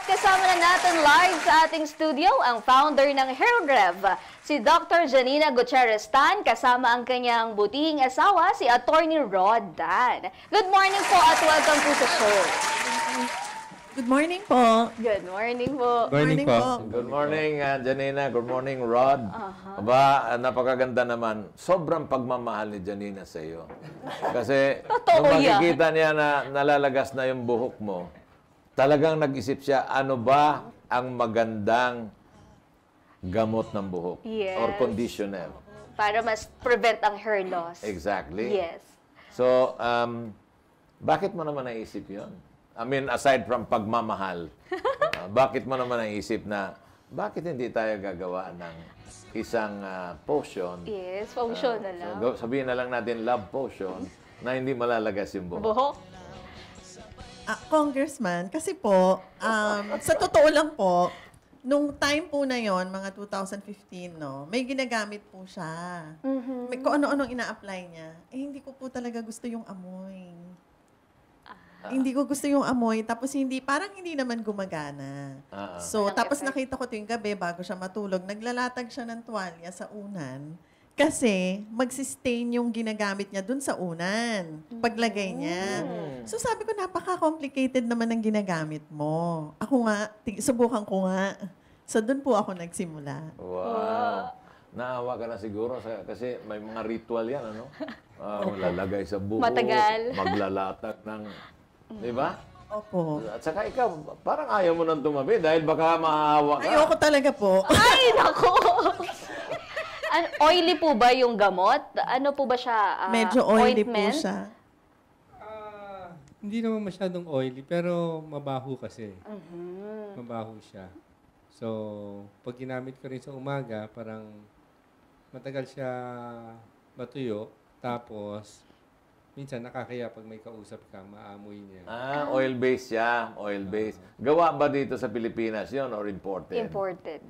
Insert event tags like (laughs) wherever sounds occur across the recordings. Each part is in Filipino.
At kasama na natin live sa ating studio ang founder ng HeroGrev, si Dr. Janina Gutierrez Tan, kasama ang kanyang butihing asawa, si Attorney Rod Tan. Good morning po at welcome po sa show. Good morning po. Good morning po. Morning, morning po. Good morning, uh, Janina. Good morning, Rod. Uh-huh. Aba, uh, napakaganda naman. Sobrang pagmamahal ni Janina sa iyo. Kasi Totoo nung makikita niya na nalalagas na yung buhok mo, Talagang nag-isip siya, ano ba ang magandang gamot ng buhok? Yes. Or conditioner? Para mas prevent ang hair loss. Exactly. Yes. So, um, bakit mo naman naisip yon? I mean, aside from pagmamahal, (laughs) uh, bakit mo naman naisip na bakit hindi tayo gagawa ng isang uh, potion? Yes, potion uh, na lang. So, sabihin na lang natin love potion na hindi malalagas yung buhok. Buhok? uh, congressman, kasi po, um, sa totoo lang po, nung time po na yon mga 2015, no, may ginagamit po siya. Mm-hmm. May, kung ano-anong ina-apply niya. Eh, hindi ko po talaga gusto yung amoy. uh Hindi ko gusto yung amoy. Tapos hindi, parang hindi naman gumagana. uh So, tapos nakita ko ito yung gabi bago siya matulog. Naglalatag siya ng tuwalya sa unan. Kasi, mag-sustain yung ginagamit niya dun sa unan. Paglagay niya. Mm. So, sabi ko, napaka-complicated naman ng ginagamit mo. Ako nga, t- subukan ko nga. So, dun po ako nagsimula. Wow. Naawa ka na siguro sa, kasi may mga ritual yan, ano? (laughs) Ah, lalagay sa buho. Matagal. (laughs) Maglalatag ng... Di ba? Opo. At saka ikaw, parang ayaw mo nang tumabi dahil baka maawa ka. Ayoko talaga po. Ay, (laughs) nako! An oily po ba yung gamot? Ano po ba siya? Uh, Medyo oily ointment? po siya. Uh, hindi naman masyadong oily, pero mabaho kasi. Uh-huh. Mabaho siya. So, pag ginamit ko rin sa umaga, parang matagal siya matuyo. Tapos, minsan nakakaya pag may kausap ka, maamoy niya. Ah, oil-based siya. Oil-based. Uh-huh. Gawa ba dito sa Pilipinas yon or imported? Imported.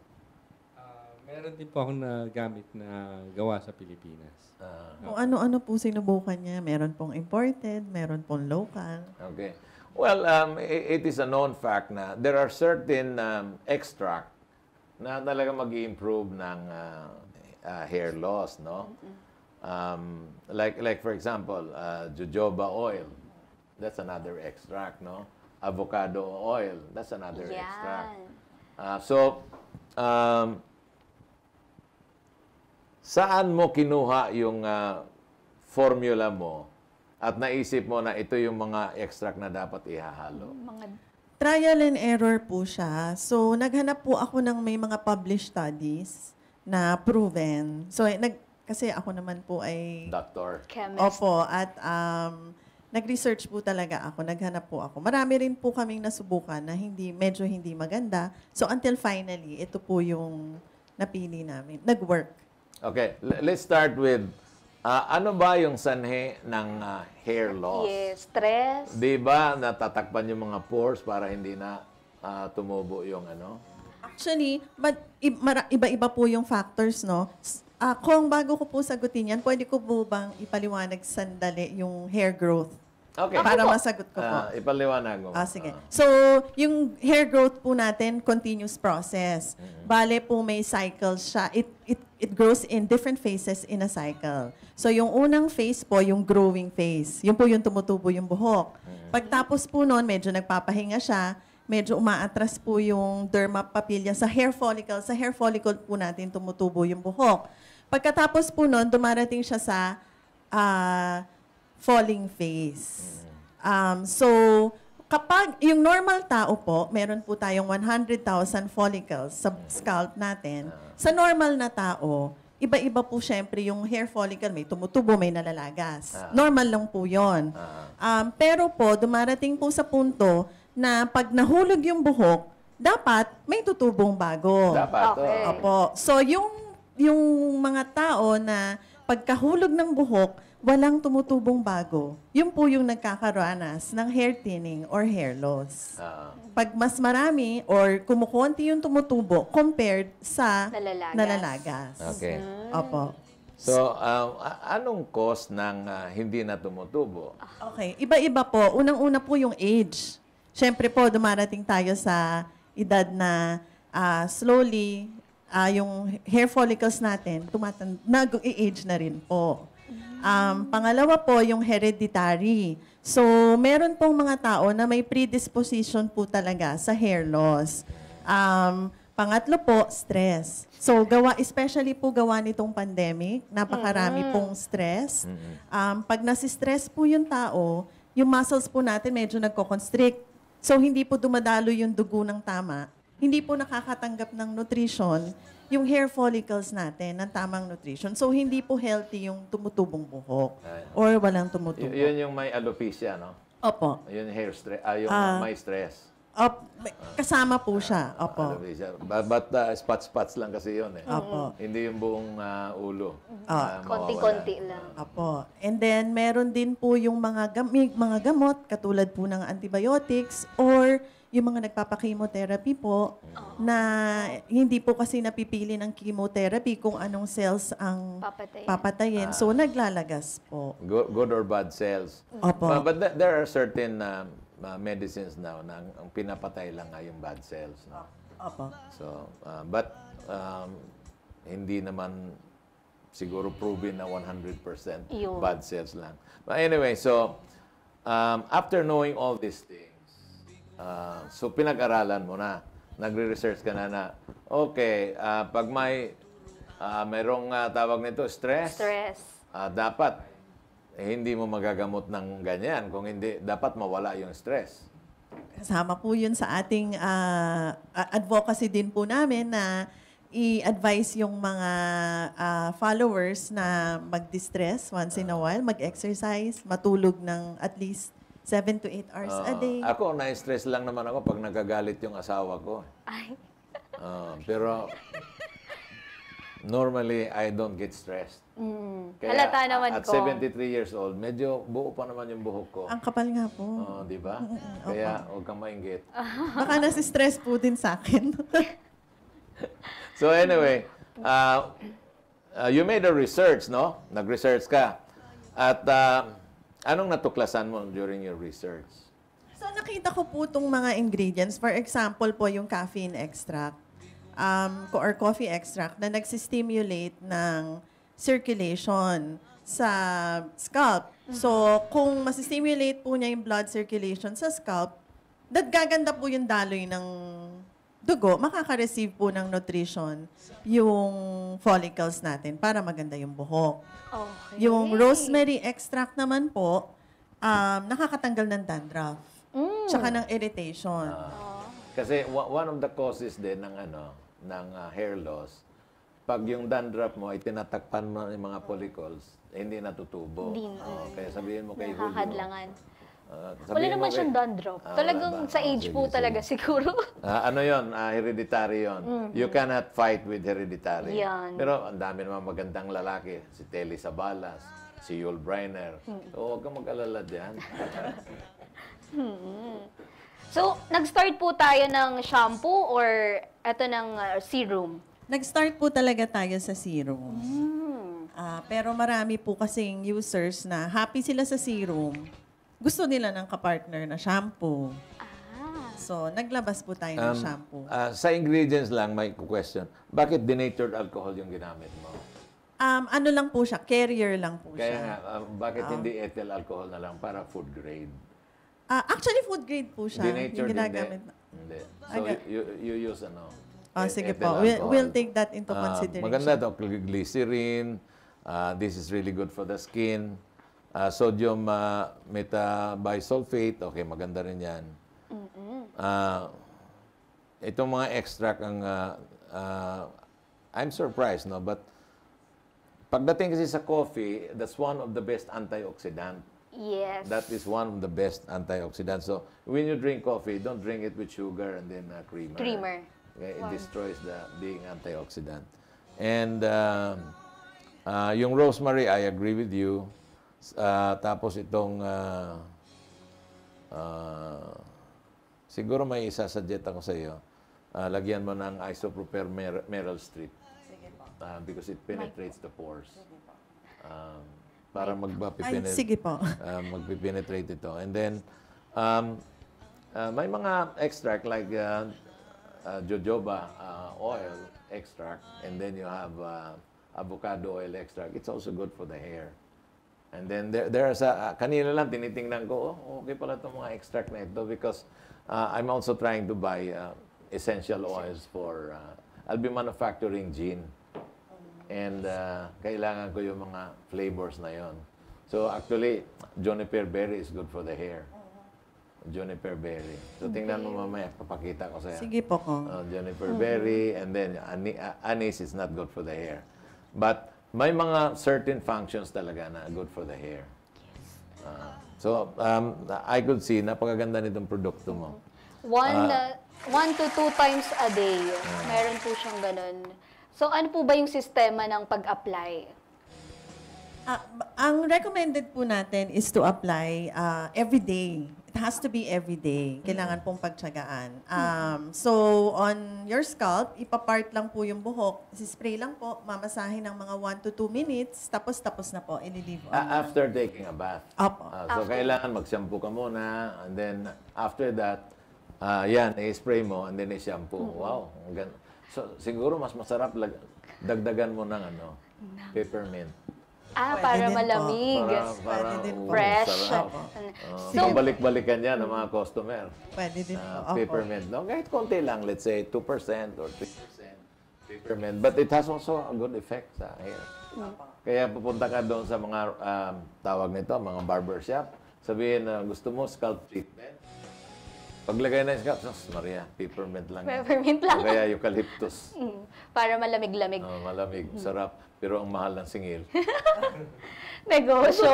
Meron din po akong nagamit na gawa sa Pilipinas. Ah. Kung ano-ano po sinubukan niya, meron pong imported, meron pong local. Okay. Well, um, it, it is a known fact na there are certain um, extract na talaga mag improve ng uh, uh, hair loss, no? Um, like, like for example, uh, jojoba oil. That's another extract, no? Avocado oil. That's another Yan. extract. Uh, so, um, Saan mo kinuha yung uh, formula mo at naisip mo na ito yung mga extract na dapat ihahalo? Mga... Trial and error po siya. So, naghanap po ako ng may mga published studies na proven. So, eh, nag, kasi ako naman po ay... Doctor. Chemist. Opo. At um, nag-research po talaga ako. Naghanap po ako. Marami rin po kaming nasubukan na hindi, medyo hindi maganda. So, until finally, ito po yung napili namin. Nag-work. Okay, let's start with Uh, ano ba yung sanhe ng uh, hair loss? Yes, stress. 'Di ba natatakpan yung mga pores para hindi na uh, tumubo yung ano? Actually, but iba-iba po yung factors, no? Uh, kung bago ko po sagutin yan, pwede ko po bang ipaliwanag sandali yung hair growth? Okay. Para masagot ko po. Uh, ipaliwanag mo. Ah, sige. Uh. So, yung hair growth po natin, continuous process. Mm-hmm. Bale po may cycle siya. It it grows in different phases in a cycle. So yung unang phase po, yung growing phase. Yung po yung tumutubo yung buhok. Mm. Pagtapos po noon, medyo nagpapahinga siya, medyo umaatras po yung derma papilla sa hair follicle. Sa hair follicle po natin tumutubo yung buhok. Pagkatapos po noon, dumarating siya sa uh, falling phase. Mm. Um, so, Kapag yung normal tao po, meron po tayong 100,000 follicles sa scalp natin. Sa normal na tao, iba-iba po syempre yung hair follicle, may tumutubo, may nalalagas. Ah. Normal lang po yon. Ah. Um, pero po, dumarating po sa punto na pag nahulog yung buhok, dapat may tutubong bago. Dapat. Oh. Okay. Opo. So yung yung mga tao na pagkahulog ng buhok, walang tumutubong bago. Yun po yung nagkakaranas ng hair thinning or hair loss. uh Pag mas marami or kumukunti yung tumutubo compared sa nalalagas. nalalagas. Okay. Hmm. Opo. So, uh, anong cause ng uh, hindi na tumutubo? Okay. Iba-iba po. Unang-una po yung age. Siyempre po, dumarating tayo sa edad na uh, slowly uh, yung hair follicles natin tumatanda, nag-age na rin po. Um, pangalawa po, yung hereditary. So, meron pong mga tao na may predisposition po talaga sa hair loss. Um, pangatlo po, stress. So, gawa, especially po gawa nitong pandemic, napakarami pong stress. Um, pag nasi-stress po yung tao, yung muscles po natin medyo nagko-constrict. So, hindi po dumadalo yung dugo ng tama. Hindi po nakakatanggap ng nutrition yung hair follicles natin ng tamang nutrition. So, hindi po healthy yung tumutubong buhok or walang tumutubo. Y- yun yung may alopecia, no? Opo. Yun hair stress, ah, yung Ah. may stress. Op, ah. kasama po siya. Ah, Opo. Alopecia. But, but uh, ah, spots-spots lang kasi yun eh. Opo. Hindi yung buong ah, ulo. Ah, Konti-konti lang. Opo. And then, meron din po yung mga, gam- mga gamot, katulad po ng antibiotics, or yung mga nagpapa-chemotherapy po na hindi po kasi napipili ng chemotherapy kung anong cells ang Papatayin. papatayin. So ah. naglalagas po. Good, good or bad cells. Mm. Opo. But, but there are certain um, uh, medicines now na ang, pinapatay lang ay yung bad cells. No? Opo. So, uh, but um, hindi naman siguro proven na 100% Yun. bad cells lang. But anyway, so um, after knowing all these things, Uh, so pinag-aralan mo na, nagre-research ka na na, okay, uh, pag may uh, merong uh, tawag nito, stress, stress. Uh, dapat eh, hindi mo magagamot ng ganyan. Kung hindi, dapat mawala yung stress. Kasama po yun sa ating uh, advocacy din po namin na i-advise yung mga uh, followers na mag-distress once in a while, mag-exercise, matulog ng at least 7 to 8 hours a ah, day. Ako, na-stress lang naman ako pag nagagalit yung asawa ko. Ay. Ah, pero normally, I don't get stressed. Mm. Halata naman at ko. At 73 years old, medyo buo pa naman yung buhok ko. Ang kapal nga po. Oo, ah, di ba? Kaya huwag kang mainggit. (laughs) Baka nasi-stress po din sa akin. (laughs) So anyway, uh, uh, you made a research, no? Nag-research ka. At uh, Anong natuklasan mo during your research? So nakita ko po itong mga ingredients. For example po, yung caffeine extract um, or coffee extract na nagsistimulate ng circulation sa scalp. So mm-hmm. kung masistimulate po niya yung blood circulation sa scalp, that po yung daloy ng dugo, makaka-receive po ng nutrition yung follicles natin para maganda yung buhok. Okay. Yung rosemary extract naman po, um, nakakatanggal ng dandruff. Mm. Tsaka ng irritation. Ah. kasi one of the causes din ng ano, ng uh, hair loss, pag yung dandruff mo ay tinatakpan mo ng mga follicles, hindi natutubo. Hindi. Oh, kaya sabihin mo kay Julio, Nakakadlangan. Uh, Wala naman siyang dandruff. Ah, Talagang sa ah, age sige, po sige. talaga (laughs) siguro. Ah, ano yon ah, hereditary yon mm. You cannot fight with hereditary. Yan. Pero ang dami naman magandang lalaki. Si Telly Sabalas, si Yul Brynner. Mm. So, huwag kang mag-alala dyan. (laughs) Hmm. so, nag-start po tayo ng shampoo or eto ng uh, serum? Nag-start po talaga tayo sa serum. Mm. Uh, pero marami po kasing users na happy sila sa serum gusto nila ng kapartner na shampoo. Ah. So, naglabas po tayo ng um, shampoo. Uh, sa ingredients lang, may question. Bakit denatured alcohol yung ginamit mo? Um, ano lang po siya, carrier lang po Kaya siya. nga, um, ah, bakit hindi ethyl alcohol na lang para food grade? Uh, actually, food grade po siya. Denatured, yung ginagamit. hindi. So, Aga- you, you use ano? Ah, e- sige po. We'll, we'll take that into Ah, consideration. maganda to, glycerin. Uh, this is really good for the skin. Uh, sodium uh, metabisulfate, okay, maganda rin yan. mm Uh, itong mga extract ang uh, uh, I'm surprised, no? But pagdating kasi sa coffee, that's one of the best antioxidant. Yes. That is one of the best antioxidants. So when you drink coffee, don't drink it with sugar and then uh, creamer. Creamer. Okay, it wow. destroys the being antioxidant. And uh, uh, yung rosemary, I agree with you. Uh, tapos itong uh, uh, siguro may isasuggest ako sa iyo. Uh, lagyan mo ng isopropyl mer- Meryl Streep. Uh, because it penetrates the pores. Um, para magpipenetrate. Sige po. uh, (laughs) magpipenetrate ito. And then, um, uh, may mga extract like uh, uh, jojoba uh, oil extract. And then you have uh, avocado oil extract. It's also good for the hair. And then there, there is a, uh, kanina lang tinitingnan ko, oh, okay pala itong mga extract na ito because uh, I'm also trying to buy uh, essential oils for, uh, I'll be manufacturing gin. And uh, kailangan ko yung mga flavors na yon. So actually, juniper berry is good for the hair. Juniper berry. So tingnan mo mamaya, papakita ko sa'yo. Sige po ko. Oh. Uh, juniper hmm. berry and then uh, anise is not good for the hair. But may mga certain functions talaga na good for the hair. Yes. Uh, so, um, I could see, napakaganda nitong produkto mo. One, uh, uh, one to two times a day, uh, meron po siyang ganun. So, ano po ba yung sistema ng pag-apply? Uh, ang recommended po natin is to apply uh, every day has to be every day. Mm. Kailangan pong pagtsagaan. Mm. Um, so, on your scalp, ipapart lang po yung buhok. Sispray lang po, mamasahin ng mga 1 to 2 minutes, tapos tapos na po, ililive on. Ah, after taking a bath. Opo. Ah, so, After. kailangan mag ka muna. And then, after that, ah, yan, i-spray mo and then i-shampoo. Mm-hmm. Wow. gan- So, siguro mas masarap lag- dagdagan mo ng ano, peppermint. Ah, para malamig. Para, para din fresh. Sarap. Uh, So- balik-balikan yan ng mga customer. Pwede din ah, po. Uh, peppermint. No? Kahit konti lang, let's say 2% or 3% peppermint. But it has also a good effect sa hair. Kaya pupunta ka doon sa mga um, tawag nito, mga barbershop. Sabihin na gusto mo scalp treatment. Paglagay na isda, sos Maria, peppermint lang. Peppermint lang. O kaya eucalyptus. Mm, para malamig-lamig. Oh, malamig, sarap. Pero ang mahal ng singil. (laughs) Negosyo.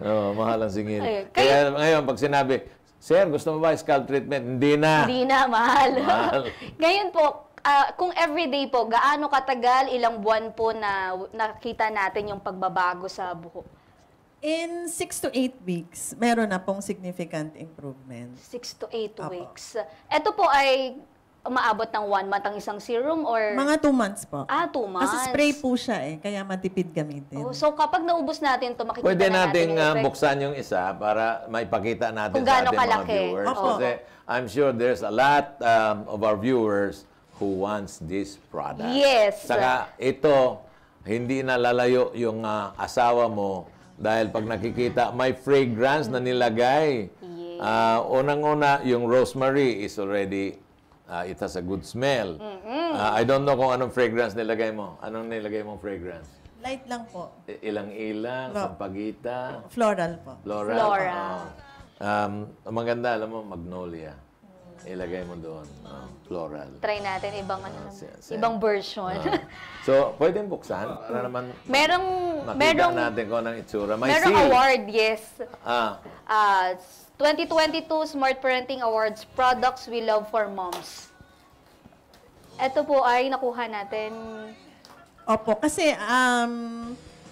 Oo, (laughs) oh, mahal ang singil. Ay, kaya... kaya ngayon, pag sinabi, Sir, gusto mo ba scalp treatment? Hindi na. Hindi na, mahal. mahal. (laughs) ngayon po, uh, kung everyday po, gaano katagal, ilang buwan po na nakita natin yung pagbabago sa buhok? In 6 to 8 weeks, meron na pong significant improvement. 6 to 8 Apo. weeks. Ito po ay umaabot ng 1 month ang isang serum or... Mga 2 months po. Ah, 2 months. Kasi spray po siya eh, kaya matipid gamitin. Oh, so kapag naubos natin to makikita Pwede na natin, natin uh, ah, buksan yung isa para maipakita natin Kung sa ating kalaki. mga viewers. Opo. Kasi I'm sure there's a lot um, of our viewers who wants this product. Yes. Saka ito, hindi na lalayo yung uh, asawa mo dahil pag nakikita, may fragrance na nilagay. Uh, Unang-una, yung rosemary is already, uh, it has a good smell. Uh, I don't know kung anong fragrance nilagay mo. Anong nilagay mong fragrance? Light lang po. Ilang-ilang, no. sampagita. Floral po. Floral. Floral. Oh. Um, maganda, alam mo, magnolia ilagay mo doon. Uh, floral. Try natin ibang ano, uh, siya, ibang version. Uh, so, pwedeng buksan para naman merong merong natin ko ng itsura. May merong seal. award, yes. Ah. Uh, ah, 2022 Smart Parenting Awards Products We Love for Moms. Ito po ay nakuha natin. Opo, kasi um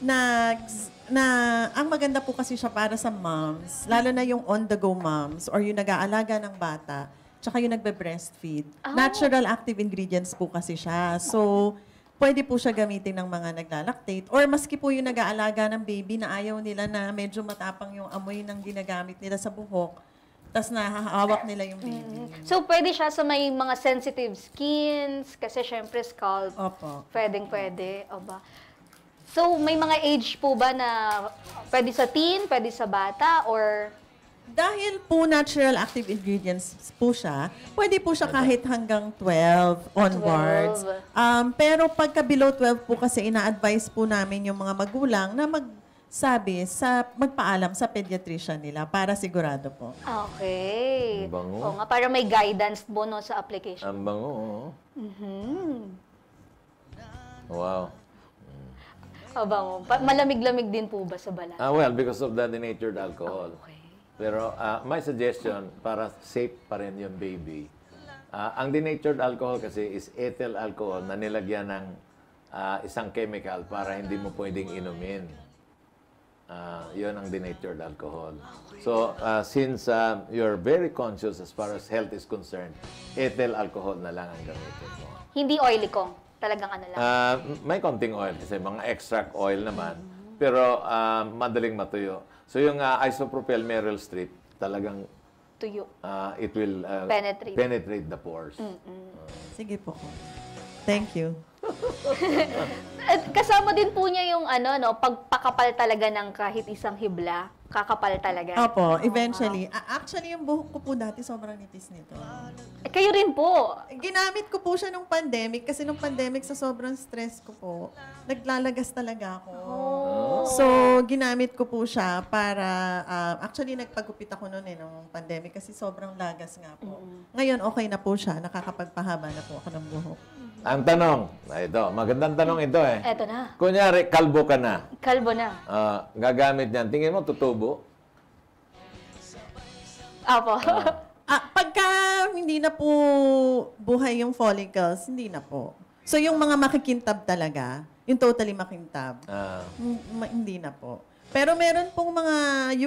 nag na ang maganda po kasi siya para sa moms, lalo na yung on-the-go moms or yung nag-aalaga ng bata tsaka yung nagbe-breastfeed. Oh. Natural active ingredients po kasi siya. So, pwede po siya gamitin ng mga naglalactate. Or maski po yung nag-aalaga ng baby na ayaw nila na medyo matapang yung amoy ng ginagamit nila sa buhok, tapos nahahawak nila yung baby. Mm. So, pwede siya sa may mga sensitive skins, kasi syempre scalp. Opo. Pwedeng pwede. ba? So, may mga age po ba na pwede sa teen, pwede sa bata, or dahil po natural active ingredients po siya, pwede po siya kahit hanggang 12 onwards. 12. Um, pero pagka below 12 po kasi ina-advise po namin yung mga magulang na mag sabi sa magpaalam sa pediatrician nila para sigurado po. Okay. Ang bango. O nga, para may guidance po no, sa application. Ang bango. oo. Mhm. Wow. Ang bango. Pa- Malamig-lamig din po ba sa balat? Ah, well, because of the denatured alcohol. Pero uh, my suggestion, para safe pa rin yung baby, uh, ang denatured alcohol kasi is ethyl alcohol na nilagyan ng uh, isang chemical para hindi mo pwedeng inumin. Uh, yun ang denatured alcohol. So, uh, since uh, you're very conscious as far as health is concerned, ethyl alcohol na lang ang gamitin mo. Hindi oily ko. Talagang ano lang. Uh, may konting oil kasi mga extract oil naman. Pero uh, madaling matuyo. So yung uh, isopropyl meryl strip, talagang tuyo. Uh, it will uh, penetrate. penetrate the pores. Mm -mm. Uh, Sige po. Thank you. (laughs) Kasama din po niya yung ano, no, pagpakapal talaga ng kahit isang hibla. Kakapal talaga. Opo, eventually. Oh, wow. Actually, yung buhok ko po dati sobrang nipis nito. Eh, kayo rin po. Ginamit ko po siya nung pandemic kasi nung pandemic sa sobrang stress ko po, naglalagas talaga ako. Oh. So, ginamit ko po siya para, um, actually, nagpagupit ako noon eh, nung pandemic kasi sobrang lagas nga po. Ngayon, okay na po siya. Nakakapagpahaba na po ako ng buhok. Ang tanong, ah, ito, magandang tanong ito eh. Ito na. Kunyari, kalbo ka na. Kalbo na. Ah, gagamit niyan. Tingin mo, tutubo? Apo. Ah. (laughs) ah, pagka hindi na po buhay yung follicles, hindi na po. So, yung mga makikintab talaga, yung totally makintab. Ah. Mm, hindi na po. Pero meron pong mga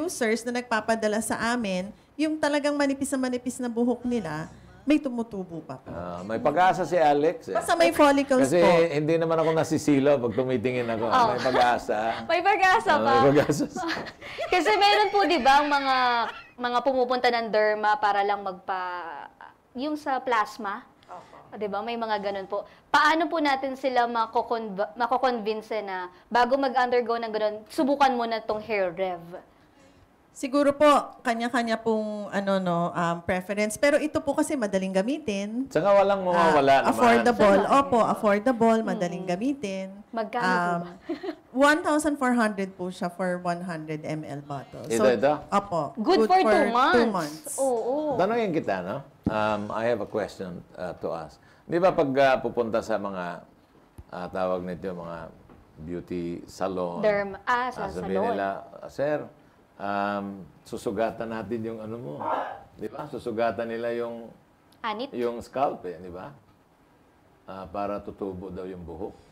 users na nagpapadala sa amin, yung talagang manipis na manipis na buhok nila, may tumutubo pa po. Ah, may pag-asa si Alex. Eh. Basta may follicles Kasi po. hindi naman ako nasisilo pag tumitingin ako. Ah. Oh. May pag-asa. (laughs) May pag-asa Ah, pa. may pag-asa. (laughs) Kasi meron po 'di ba ang mga mga pumupunta ng derma para lang magpa yung sa plasma. 'di ba? May mga ganun po. Paano po natin sila mako-convince na bago mag-undergo ng ganun, subukan muna tong hair rev? Siguro po, kanya-kanya pong ano no, um, preference. Pero ito po kasi madaling gamitin. Tsaka walang ah, mawawala uh, naman. Affordable. Opo, affordable, madaling mm. gamitin. Magkano po um, ba? 1,400 (laughs) po siya for 100 ml bottle. So, ito? Opo. Good, good for, for two months. Two months. Oo. Oh, oh. Tanongin kita, no? Um, I have a question uh, to ask. Di ba pag uh, pupunta sa mga, uh, tawag nito, mga beauty salon, Derm ah, sa uh, salon. nila, Sir, um, susugatan natin yung ano mo. Di ba? Susugatan nila yung... Anit? Yung scalp, eh, di ba? Uh, para tutubo daw yung buhok.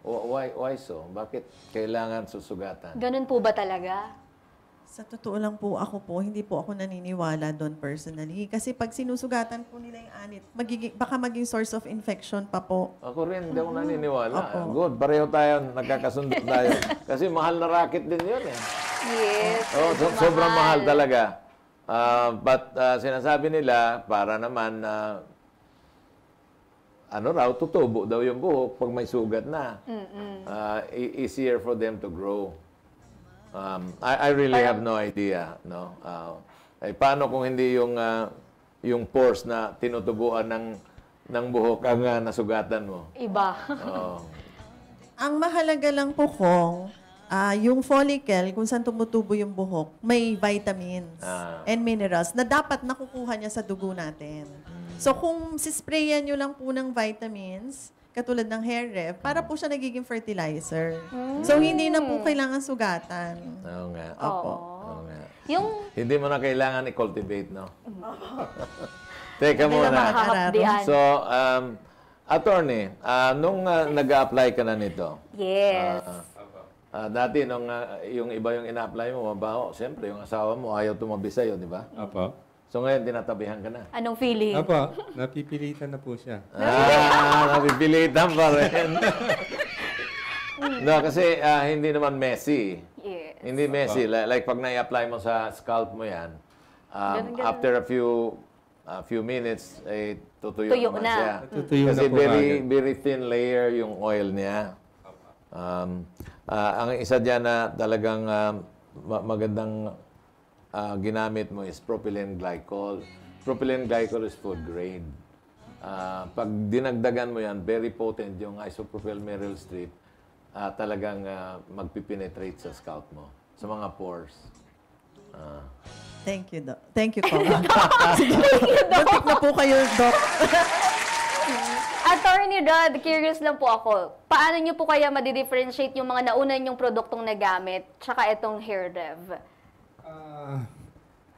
O, why, why so? Bakit kailangan susugatan? Ganun po ba talaga? Sa totoo lang po, ako po, hindi po ako naniniwala doon personally. Kasi pag sinusugatan po nila yung anit, magiging, baka maging source of infection pa po. Ako rin, hindi ako mm-hmm. naniniwala. Opo. Good, pareho tayo, nagkakasundo tayo. (laughs) Kasi mahal na racket din yun eh. Yes. Oh, so, sobrang mahal talaga. Uh, but uh, sinasabi nila, para naman uh, ano raw, tutubo daw yung buhok pag may sugat na. Mm-mm. Uh, easier for them to grow. Um, I, I really have no idea. No? Uh, ah, ay eh, paano kung hindi yung, uh, yung pores na tinutubuan ng, ng buhok ang uh, nasugatan mo? Iba. oh. (laughs) Ang mahalaga lang po kung uh, yung follicle, kung saan tumutubo yung buhok, may vitamins ah. and minerals na dapat nakukuha niya sa dugo natin. Mm. So kung sisprayan nyo lang po ng vitamins, katulad ng hair ref, para po siya nagiging fertilizer. Mm. So, hindi na po hmm. kailangan sugatan. Oo nga. Opo. Oo nga. Yung... Hindi mo na kailangan i-cultivate, no? (laughs) Teka muna. So, um, attorney, uh, nung uh, nag-a-apply ka na nito, yes. Uh, uh, dati, nung uh, yung iba yung ina-apply mo, mabaho, siyempre, yung asawa mo ayaw tumabi sa'yo, di ba? Apo. So ngayon, tinatabihan ka na. Anong feeling? Apo, napipilitan na po siya. ah, napipilitan pa rin. (laughs) no, kasi ah, hindi naman messy. Yes. Hindi messy. Li- Like, pag na-apply mo sa scalp mo yan, um, Ganun, ganun. after a few a few minutes, eh, tutuyo, Tuyo naman na. siya. Tutuyo Kasi na po very, agad. very thin layer yung oil niya. Um, ah, ang isa dyan na talagang um, magandang uh, ginamit mo is propylene glycol. Propylene glycol is food grade. Uh, ah, pag dinagdagan mo yan, very potent yung isopropyl meryl strip, uh, talagang uh, magpipenetrate sa scalp mo, sa mga pores. Uh. Thank you, Doc. Thank you, Kong. (laughs) Sige, Doc. na po kayo, Doc. Attorney Rod, curious lang po ako. Paano nyo po kaya madi-differentiate yung mga nauna nyong produktong nagamit tsaka itong hair dev? Uh,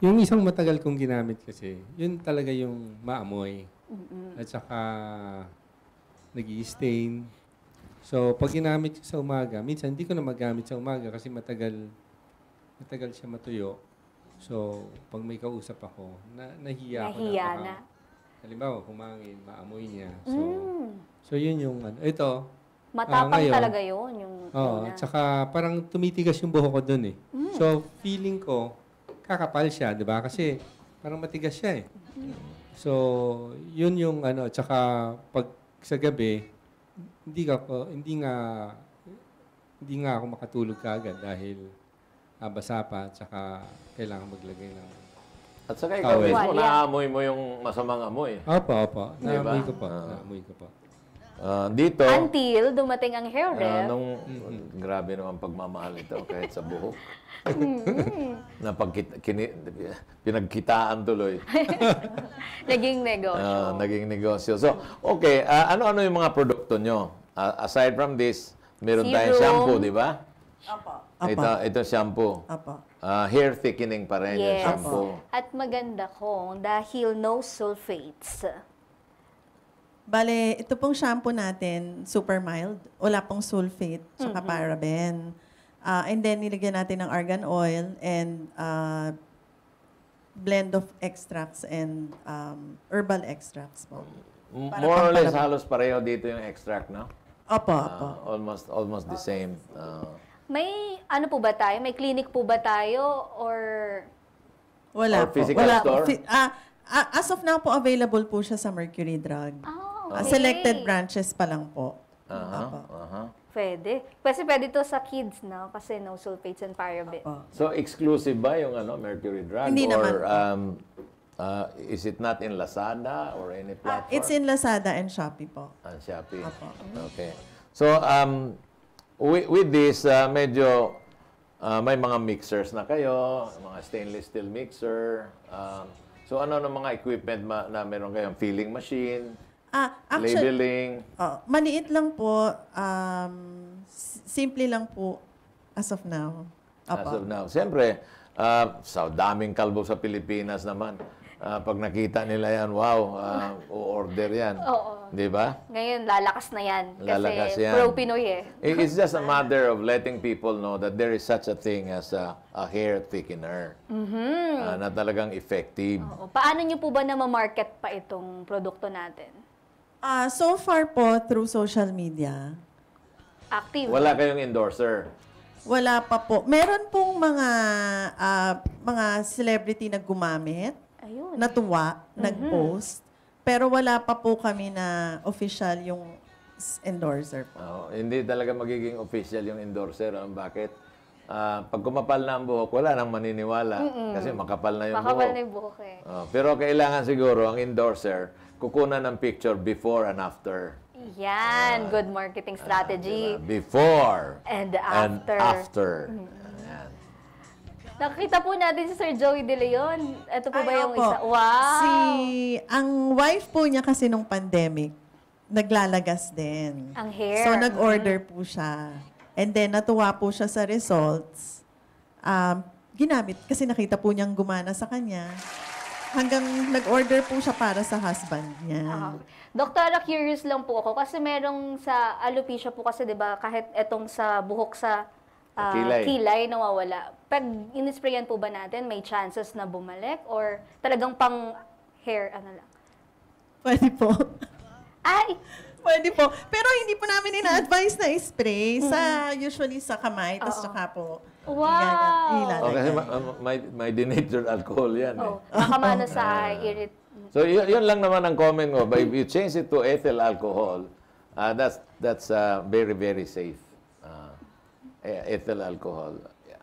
yung isang matagal kong ginamit kasi, yun talaga yung maamoy. Mm-mm. At saka nag stain So, pag ginamit sa umaga, minsan hindi ko na magamit sa umaga kasi matagal matagal siya matuyo. So, pag may kausap ako, na, nahiya ako nahiya na. Halimbawa, humangin, maamoy niya. So, mm. so yun yung ano. Ito, Matapang uh, ngayon, talaga yun. Yung oo, una. tsaka parang tumitigas yung buhok ko dun eh. Mm. So, feeling ko, kakapal siya, di ba? Kasi parang matigas siya eh. So, yun yung ano, tsaka pag sa gabi, hindi ka po, hindi nga hindi nga ako makatulog kaagad dahil ah, basa pa tsaka kailangan maglagay ng At saka ikaw Tawel. mismo, naamoy mo yung masamang amoy. Opo, opo. Diba? Naamoy ko po. Ah. Naamoy ko pa. Uh, dito, Until dumating ang hair ah, rep. Uh, nung, mm-hmm. grabe naman pagmamahal ito kahit sa buhok. mm-hmm. (laughs) na kini, pinagkitaan tuloy. (laughs) naging negosyo. Uh, naging negosyo. So, okay, uh, ano-ano yung mga produkto nyo? Uh, aside from this, meron Serum. tayong shampoo, di ba? Apa. Ito, ito shampoo. Apa. Uh, hair thickening pa rin yes. yung shampoo. At maganda kong dahil no sulfates. Bale, ito pong shampoo natin, super mild. Wala pong sulfate, tsaka mm-hmm. paraben. Uh, and then, nilagyan natin ng argan oil and uh, blend of extracts and um, herbal extracts po. Para More or less, halos pareho dito yung extract, no? Opo, uh, Almost, almost the same. Uh, May ano po ba tayo? May clinic po ba tayo? Or... Wala or physical po. Wala, store? Fi- ah, as of now po, available po siya sa Mercury Drug. Ah, Ah, Selected branches pa lang po. Aha, uh-huh, Opo. aha. Uh-huh. Pwede. Kasi pwede to sa kids na kasi no sulfates and paraben. So exclusive ba yung ano Mercury Drug Hindi or naman. um uh, is it not in Lazada or any ah, platform? It's in Lazada and Shopee po. Ah, Shopee. Apo. Okay. So um with, with this uh, medyo uh, may mga mixers na kayo, mga stainless steel mixer. Um, so ano ng ano mga equipment ma- na meron kayong filling machine, Ah, actually, labeling. Oh, maliit lang po. Um, simple lang po as of now. Opo. As of now. Siyempre, uh, sa daming kalbo sa Pilipinas naman. Uh, pag nakita nila yan, wow, uh, ah, order yan. Oo. Di ba? Ngayon, lalakas na yan. Kasi lalakas yan. pro Pinoy eh. It's just a matter of letting people know that there is such a thing as a, a hair thickener mm-hmm. uh, na talagang effective. Oo. Paano nyo po ba na ma-market pa itong produkto natin? Uh, so far po, through social media. Active. Wala kayong endorser? Wala pa po. Meron pong mga uh, mga celebrity na gumamit, Ayun. natuwa, mm-hmm. nag-post. Pero wala pa po kami na official yung endorser po. Oh, hindi talaga magiging official yung endorser. Ano, bakit? Uh, pag kumapal na ang buhok, wala nang maniniwala. Mm-mm. Kasi makapal na yung makapal buhok. Makapal na yung buhok eh. Oh, pero kailangan siguro ang endorser, kukunan ng picture before and after. Yan, uh, good marketing ah, strategy. Uh, before and after. And after. Mm-hmm. Nakita po natin si Sir Joey De Leon. Ito po Ay, ba yung opo. isa? Wow! Si, ang wife po niya kasi nung pandemic, naglalagas din. Ang hair. So, nag-order mm. po siya. And then, natuwa po siya sa results. Um, ginamit kasi nakita po niyang gumana sa kanya hanggang nag-order po siya para sa husband niya. Ah. Doktora, curious lang po ako kasi merong sa alopecia po kasi 'di ba kahit etong sa buhok sa ah, Kilay. kilay nawawala. Pag inisprayan po ba natin, may chances na bumalik or talagang pang hair ano lang? Pwede po. Ay, Pwede po. Pero hindi po namin ina-advise na spray sa usually sa kamay, tapos Oo. saka po Wow! O, kasi ma- ma- may, may denatured alcohol yan eh. Oh, baka mano sa irrit. So yun, yun lang naman ang comment mo. But if you change it to ethyl alcohol, uh, that's that's uh, very very safe. Uh, e-, ethyl alcohol. Yeah.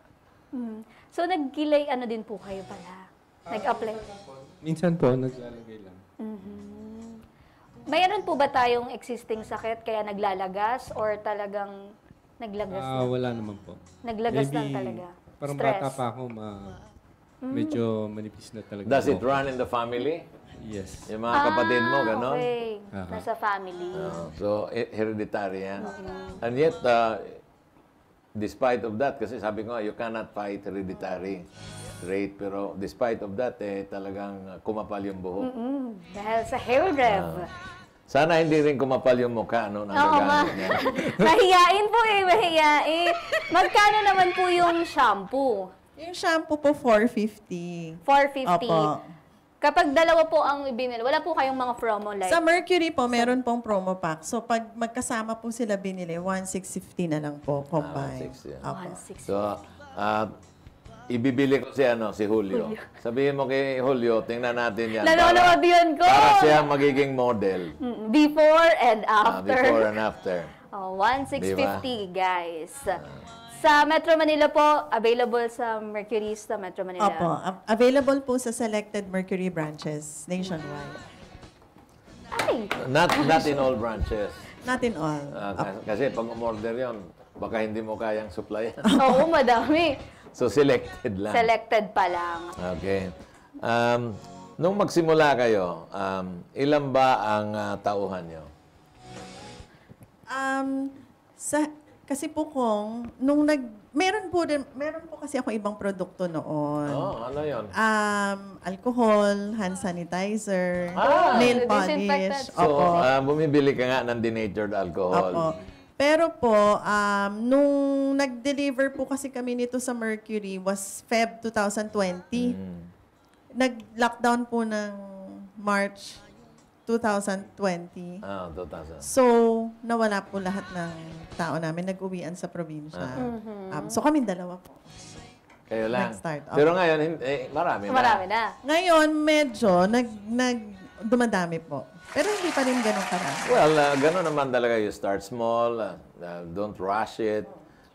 Mm. So nag-gilay ano din po kayo pala? Nag-apply? Minsan po, naglalagay lang. Mhm. Mayroon po ba tayong existing sakit kaya naglalagas or talagang Naglagas Ah, lang. wala naman po. Naglagas lang talaga. Parang Stress. bata pa ako, ma, medyo hmm. manipis na talaga. Does it run in the family? Yes. Yung mga kapatid mo, ah, gano'n? Okay. Nasa family. Oh, so, hereditary yan. And yet, uh, despite of that, kasi sabi ko you cannot fight hereditary trait, pero despite of that, eh, talagang kumapal yung buhok. Mm, dahil sa hair rev. Ah. Sana hindi rin kumapal yung mukha, no? Ng Oo, ma. (laughs) mahiyain po eh, mahiyain. Magkano naman po yung shampoo? Yung shampoo po, 450. 450. Opo. Kapag dalawa po ang binili, wala po kayong mga promo like? Sa Mercury po, meron pong promo pack. So, pag magkasama po sila binili, 1,650 na lang po combined. Ah, 160. 1,650. So, uh, ibibili ko si ano, si Julio. Julio. Sabihin mo kay Julio, tingnan natin yan. Nanonood yun ko! Para siya magiging model. Mm, ah, before and after. (laughs) Oh, ah, before and after. Oh, 1,650 guys. Sa Metro Manila po, available sa Mercury's sa Metro Manila. Opo, available po sa selected Mercury branches nationwide. Ay! Not, not in all branches. Not in all. Uh, kasi, kasi pag umorder yon, baka hindi mo kayang supply. Oo, madami. So, selected lang. Selected pa lang. Okay. Um, nung magsimula kayo, um, ilan ba ang uh, tauhan nyo? Um, sa, kasi po kung, nung nag, meron po din, meron po kasi ako ibang produkto noon. Oh, ano yon? Um, alcohol, hand sanitizer, ah, nail polish. So, Opo. uh, bumibili ka nga ng denatured alcohol. Opo. Pero po, um, nung nag-deliver po kasi kami nito sa Mercury was Feb 2020. Mm. Nag-lockdown po ng March 2020. Ah, 2000. So, nawala po lahat ng tao namin. Nag-uwian sa probinsya. Uh-huh. Um, so, kami dalawa po. Kayo lang. start Okay. Pero ngayon, eh, marami, marami na. Marami na. Ngayon, medyo nag, nag, dumadami po. Pero hindi pa rin ganun karami. Well, uh, ganun naman talaga. You start small, uh, uh, don't rush it.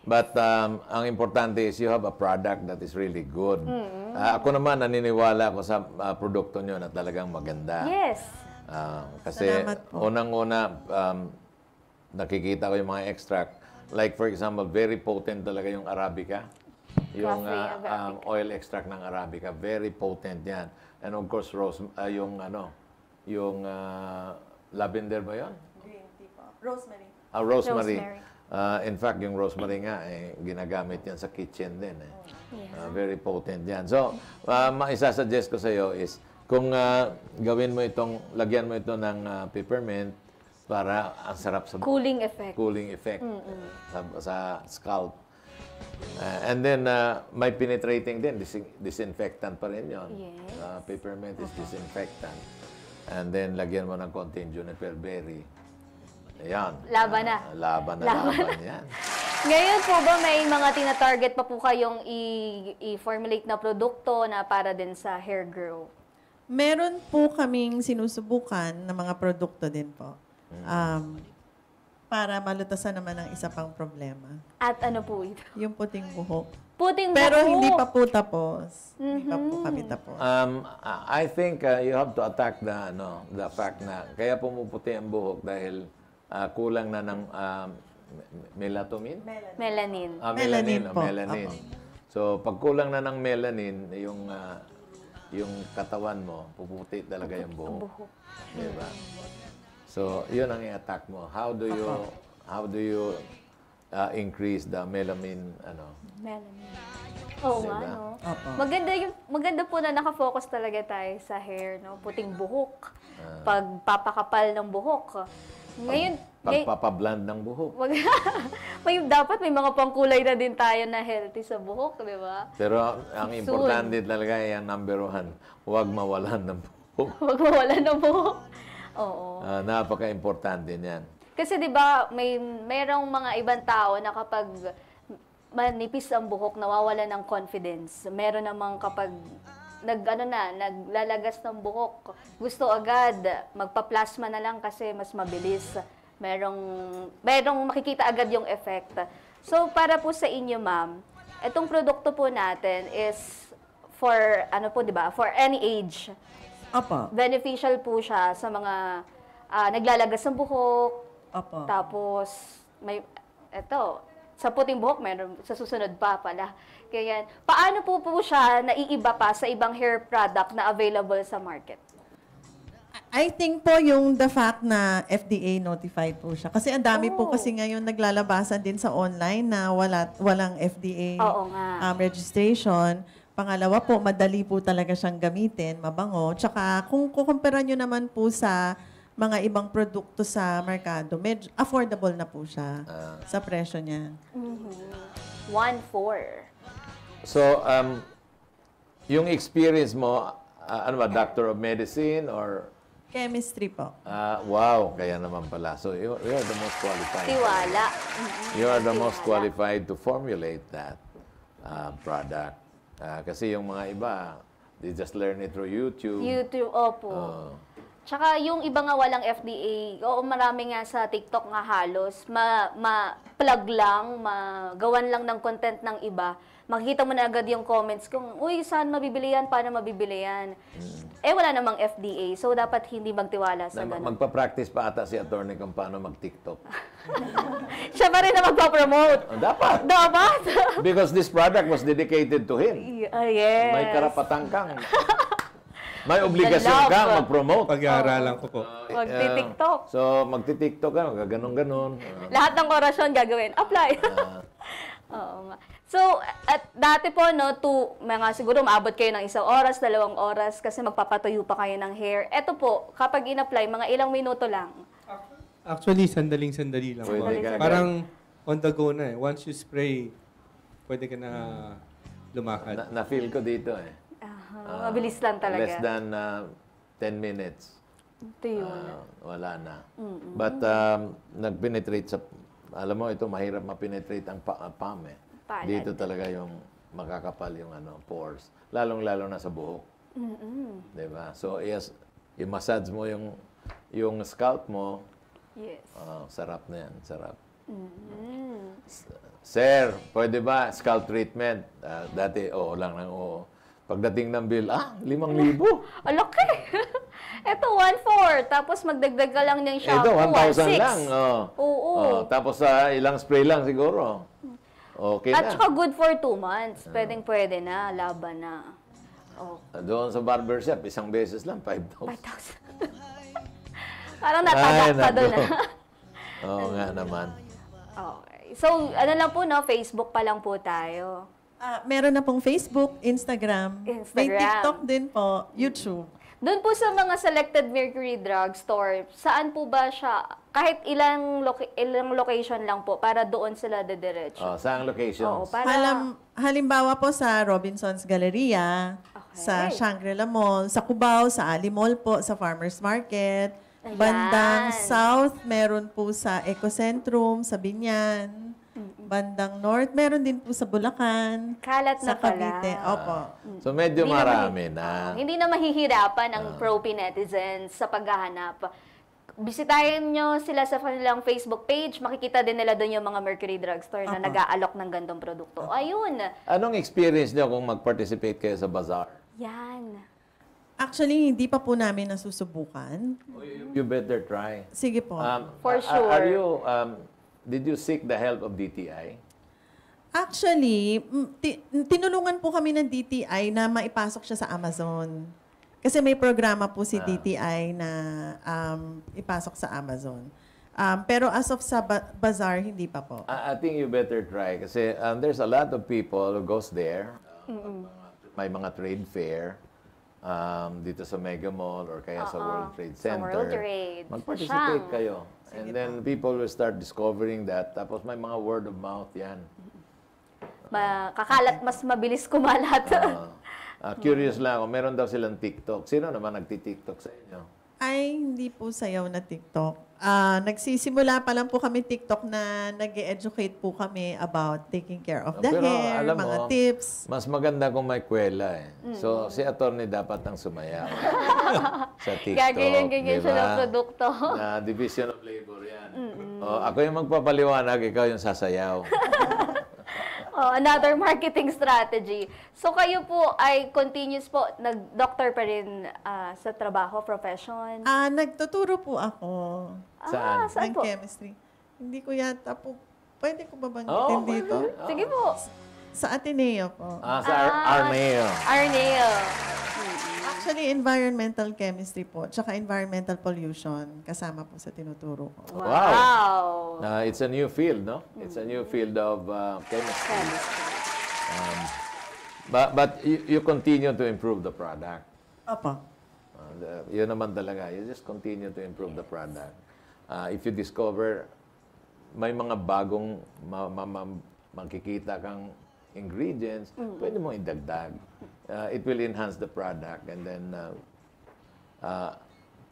But um, ang importante is you have a product that is really good. Mm-hmm. Uh, ako naman, naniniwala ako sa uh, produkto nyo na talagang maganda. Yes. Uh, kasi unang-una, um, nakikita ko yung mga extract. Like for example, very potent talaga yung Arabica. Yung uh, um, oil extract ng Arabica. Very potent yan. And of course, rose, uh, yung ano, yung uh, lavender ba yun? Green tea po. Rosemary. Ah, rosemary. rosemary. Uh, in fact, yung rosemary nga, eh, ginagamit yan sa kitchen din. Eh. Yeah. Oh, uh, very potent yan. So, uh, maisasuggest ko sa iyo is, kung uh, gawin mo itong, lagyan mo ito ng uh, peppermint, para ang sarap sa... Cooling effect. Cooling effect mm -mm. Sa, sa scalp. Uh, and then, uh, may penetrating din. Dis disinfectant pa rin yon Yes. Uh, peppermint is okay. Uh-huh. disinfectant. And then, lagyan mo ng konting juniper berry. Ayan. Laban ah, na. Uh, laban na laban, laban yan. Ngayon po ba may mga tina-target pa po kayong i-formulate na produkto na para din sa hair grow? Meron po kaming sinusubukan na mga produkto din po. Mm. Um, para malutasan naman ang isa pang problema. At ano po ito? Yung puting buhok. Puting buhok! Pero hindi pa po tapos. Mm-hmm. Hindi pa po mm-hmm. kami tapos. Um, I think uh, you have to attack the, no, the fact na kaya pumuputi ang buhok dahil uh, kulang na ng uh, melatonin? Melanin. Ah, melanin. Melanin, po. melanin. Okay. So, pag kulang na ng melanin, yung uh, yung katawan mo, puputi talaga yung buhok. Buhok. Diba? So, yun ang i-attack mo. How do you how do you uh, increase the melanin ano? Melanin. Oo diba? nga, Diba? no? Opo. Maganda, yung, maganda po na nakafocus talaga tayo sa hair, no? Puting buhok. Ah. Pagpapakapal ng buhok. Ngayon, ngay- Pagpapabland ng buhok. wag- (laughs) may, dapat may mga pangkulay na din tayo na healthy sa buhok, di ba? Pero ang importante talaga ay ang number one, huwag mawalan ng buhok. Huwag (laughs) mawalan ng buhok. Oo. Uh, napaka-importante niyan. Kasi 'di ba may merong mga ibang tao na kapag manipis ang buhok, nawawala ng confidence. Meron namang kapag nag ano na, naglalagas ng buhok, gusto agad magpa-plasma na lang kasi mas mabilis. Merong merong makikita agad yung effect. So para po sa inyo, ma'am, itong produkto po natin is for ano po 'di ba, for any age. Apa. Beneficial po siya sa mga ah, naglalagas ng buhok. Apa. Tapos, may, eto, sa puting buhok, meron sa susunod pa pala. Kaya Paano po po siya naiiba pa sa ibang hair product na available sa market? I think po yung the fact na FDA notified po siya. Kasi ang dami po oh. kasi ngayon naglalabasan din sa online na wala, walang FDA Oo nga. um, registration. Pangalawa po, madali po talaga siyang gamitin, mabango. Tsaka kung kukumpara nyo naman po sa mga ibang produkto sa merkado, medyo affordable na po siya uh, sa presyo niya. Mm-hmm. One four. So, um, yung experience mo, uh, ano ba, doctor of medicine or? Chemistry po. Uh, wow, kaya naman pala. So, you, you are the most qualified. Tiwala. You are the Tiwala. most qualified to formulate that uh, product. Uh, kasi yung mga iba, they just learn it through YouTube. YouTube, opo. Uh, Tsaka yung iba nga walang FDA, oo marami nga sa TikTok nga halos, ma-plug ma, lang, magawan lang ng content ng iba makikita mo na agad yung comments kung, uy, saan mabibili yan? Paano mabibili yan? Mm. Eh, wala namang FDA. So, dapat hindi magtiwala sa ganun. Magpa-practice pa ata si attorney kung paano mag-TikTok. (laughs) Siya pa rin na magpa-promote. Oh, dapat. Dapat. (laughs) Because this product was dedicated to him. Uh, yes. May karapatang kang. (laughs) May obligasyon ka mag-promote. Pag-aaralan ko po. Uh, oh. tiktok Uh, so, magti-TikTok ka, gaganon-ganon. Uh, Lahat ng korasyon gagawin. Apply. uh, Oo nga. So, at dati po, no, to, mga siguro maabot kayo ng isang oras, dalawang oras, kasi magpapatuyo pa kayo ng hair. Ito po, kapag in-apply, mga ilang minuto lang. Actually, sandaling-sandali lang. po. Sandaling, sandaling. Parang on the go na eh. Once you spray, pwede ka na lumakad. Na, na-feel ko dito eh. Ah, mabilis lang talaga. Less than uh, ah, 10 minutes. Ito yun. Ah, wala na. But um, nag-penetrate sa alam mo, ito mahirap mapenetrate ang pa- palm eh. Palad. Dito talaga yung makakapal yung ano, pores. Lalong-lalo na sa buhok. mm 'Di ba? So, yes, yung massage mo yung, yung scalp mo. Yes. Oh, sarap na yan, sarap. Mm-hmm. Sir, pwede ba scalp treatment? Uh, dati, oo lang ng oo. Pagdating ng bill, ah, limang libo. Alaki. Ito, 1,400. Tapos magdagdag ka lang ng shampoo, Ito, 1,000 lang. Oh. Oo. Oh, tapos sa uh, ilang spray lang siguro. Okay At na. At saka good for 2 months. Pwedeng pwede na, laban na. Oh. Doon sa barbershop, isang beses lang, 5,000. 5,000. (laughs) Parang natagak ka doon. Ah. (laughs) Oo nga naman. Okay. So, ano lang po, no? Facebook pa lang po tayo. Uh, meron na pong Facebook, Instagram, Instagram. may TikTok din po, YouTube. Doon po sa mga selected Mercury Drugstore, saan po ba siya? Kahit ilang loca- ilang location lang po para doon sila dadiretso. Oh, saan locations? Oo, para Halam, halimbawa po sa Robinson's Galleria, Okay. sa Shangri-La Mall, sa Cubao, sa Ali Mall po, sa Farmers Market, Ayan. bandang South, meron po sa Ecocentrum, sa Binyan bandang north. Meron din po sa Bulacan. Kalat na sa Cavite. pala. Opo. Mm. So medyo Hindi na marami na. Hindi na mahihirapan ang ah. pro-P netizens sa paghahanap. Bisitahin nyo sila sa kanilang Facebook page. Makikita din nila doon yung mga Mercury Drugstore na nag-aalok ng gandong produkto. Ayun. Anong experience niyo kung mag-participate kayo sa bazaar? Yan. Actually, hindi pa po namin nasusubukan. Oh, you better try. Sige po. Um, For sure. Are you um, Did you seek the help of DTI? Actually, ti- tinulungan po kami ng DTI na maipasok siya sa Amazon. Kasi may programa po si Ah. DTI na um, ipasok sa Amazon. Um, pero as of sa ba- bazaar, hindi pa po. I, I think you better try kasi um, there's a lot of people who goes there. um, mga- may mga trade fair um, dito sa Mega Mall or kaya uh -oh. sa World Trade Center. Sa World Mag-participate kayo. Sige And then people will start discovering that. Tapos may mga word of mouth yan. Ma kakalat mas mabilis kumalat. uh, uh, curious lang ako, meron daw silang TikTok. Sino naman nagti-TikTok sa inyo? Ay, hindi po sayaw na TikTok. Uh, nagsisimula pa lang po kami TikTok na nag educate po kami about taking care of the Pero, hair, alam mga mo, tips. Mas maganda kung may kwela eh. Mm. So, si attorney dapat ang sumayaw (laughs) sa TikTok. Gagayon, gagayon diba? siya ng produkto. na division of labor yan. Mm-hmm. O, ako yung magpapaliwanag, ikaw yung sasayaw. (laughs) Oh, another (laughs) marketing strategy. So kayo po ay continuous po, nag-doctor pa rin uh, sa trabaho, profession? Ah, nagtuturo po ako. Saan? Ah, saan po? chemistry. Hindi ko yata po, pwede ko babanggitin oh, dito? Sige po. Sa Ateneo po. Ah, sa Ar- ah, Arneo. Arneo. Actually, environmental chemistry po, tsaka environmental pollution, kasama po sa tinuturo ko. Wow! wow. Uh, it's a new field, no? It's a new field of uh, chemistry. chemistry. Um, but but you, you continue to improve the product. Opo. Uh, yun naman talaga. You just continue to improve yes. the product. Uh, if you discover may mga bagong ma ma ma makikita kang ingredients, mm-hmm. pwede mo idagdag. Uh, it will enhance the product and then uh, uh,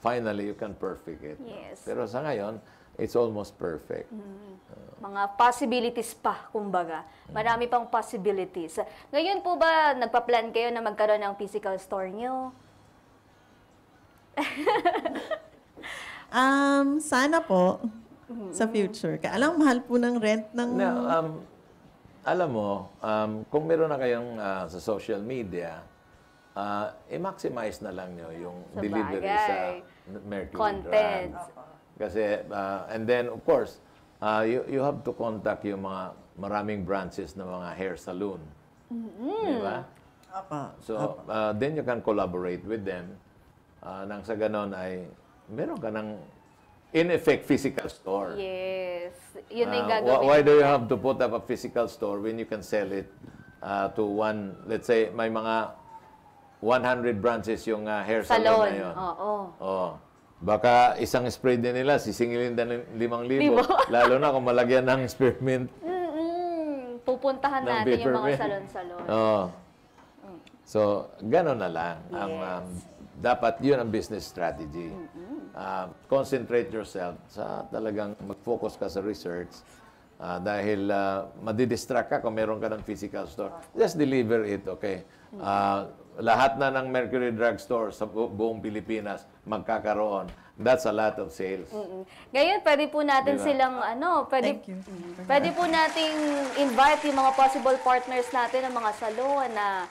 finally you can perfect it. Yes. Pero sa ngayon, it's almost perfect. Mm-hmm. Uh, Mga possibilities pa, kumbaga. Marami pang possibilities. Ngayon po ba, nagpa-plan kayo na magkaroon ng physical store niyo? um, sana po. Mm-hmm. Sa future. Alam, mahal po ng rent ng... No, um, alam mo, um, kung meron na kayong uh, sa social media, uh, i-maximize na lang nyo yung sa delivery bagay. sa Mercury Content. Kasi, uh, and then, of course, uh, you, you have to contact yung mga maraming branches ng mga hair salon. Mm-hmm. Di ba? Apa. So, uh, then you can collaborate with them. Uh, nang sa ganon ay meron ka ng in effect, physical store. Yes. Yun na ah, yung gagawin. why do you have to put up a physical store when you can sell it uh, to one, let's say, may mga 100 branches yung uh, hair salon, Salon. na yun. Oo. Oh. Baka isang spray din nila, sisingilin din ng 5,000. (laughs) Lalo na kung malagyan ng spearmint. Mm-mm. Pupuntahan Ng natin yung mga salon-salon. (laughs) Oh. Mm. So, gano'n na lang ang um, dapat yun ang business strategy. Uh, concentrate yourself sa talagang mag-focus ka sa research uh, dahil uh, madidistract ka kung meron ka ng physical store. Just deliver it, okay? Uh, lahat na ng Mercury Drug Store sa bu- buong Pilipinas magkakaroon. That's a lot of sales. Mm-mm. Ngayon, pwede po natin diba? silang, ano, pwede, Thank you. pwede po nating invite yung mga possible partners natin ng mga salon na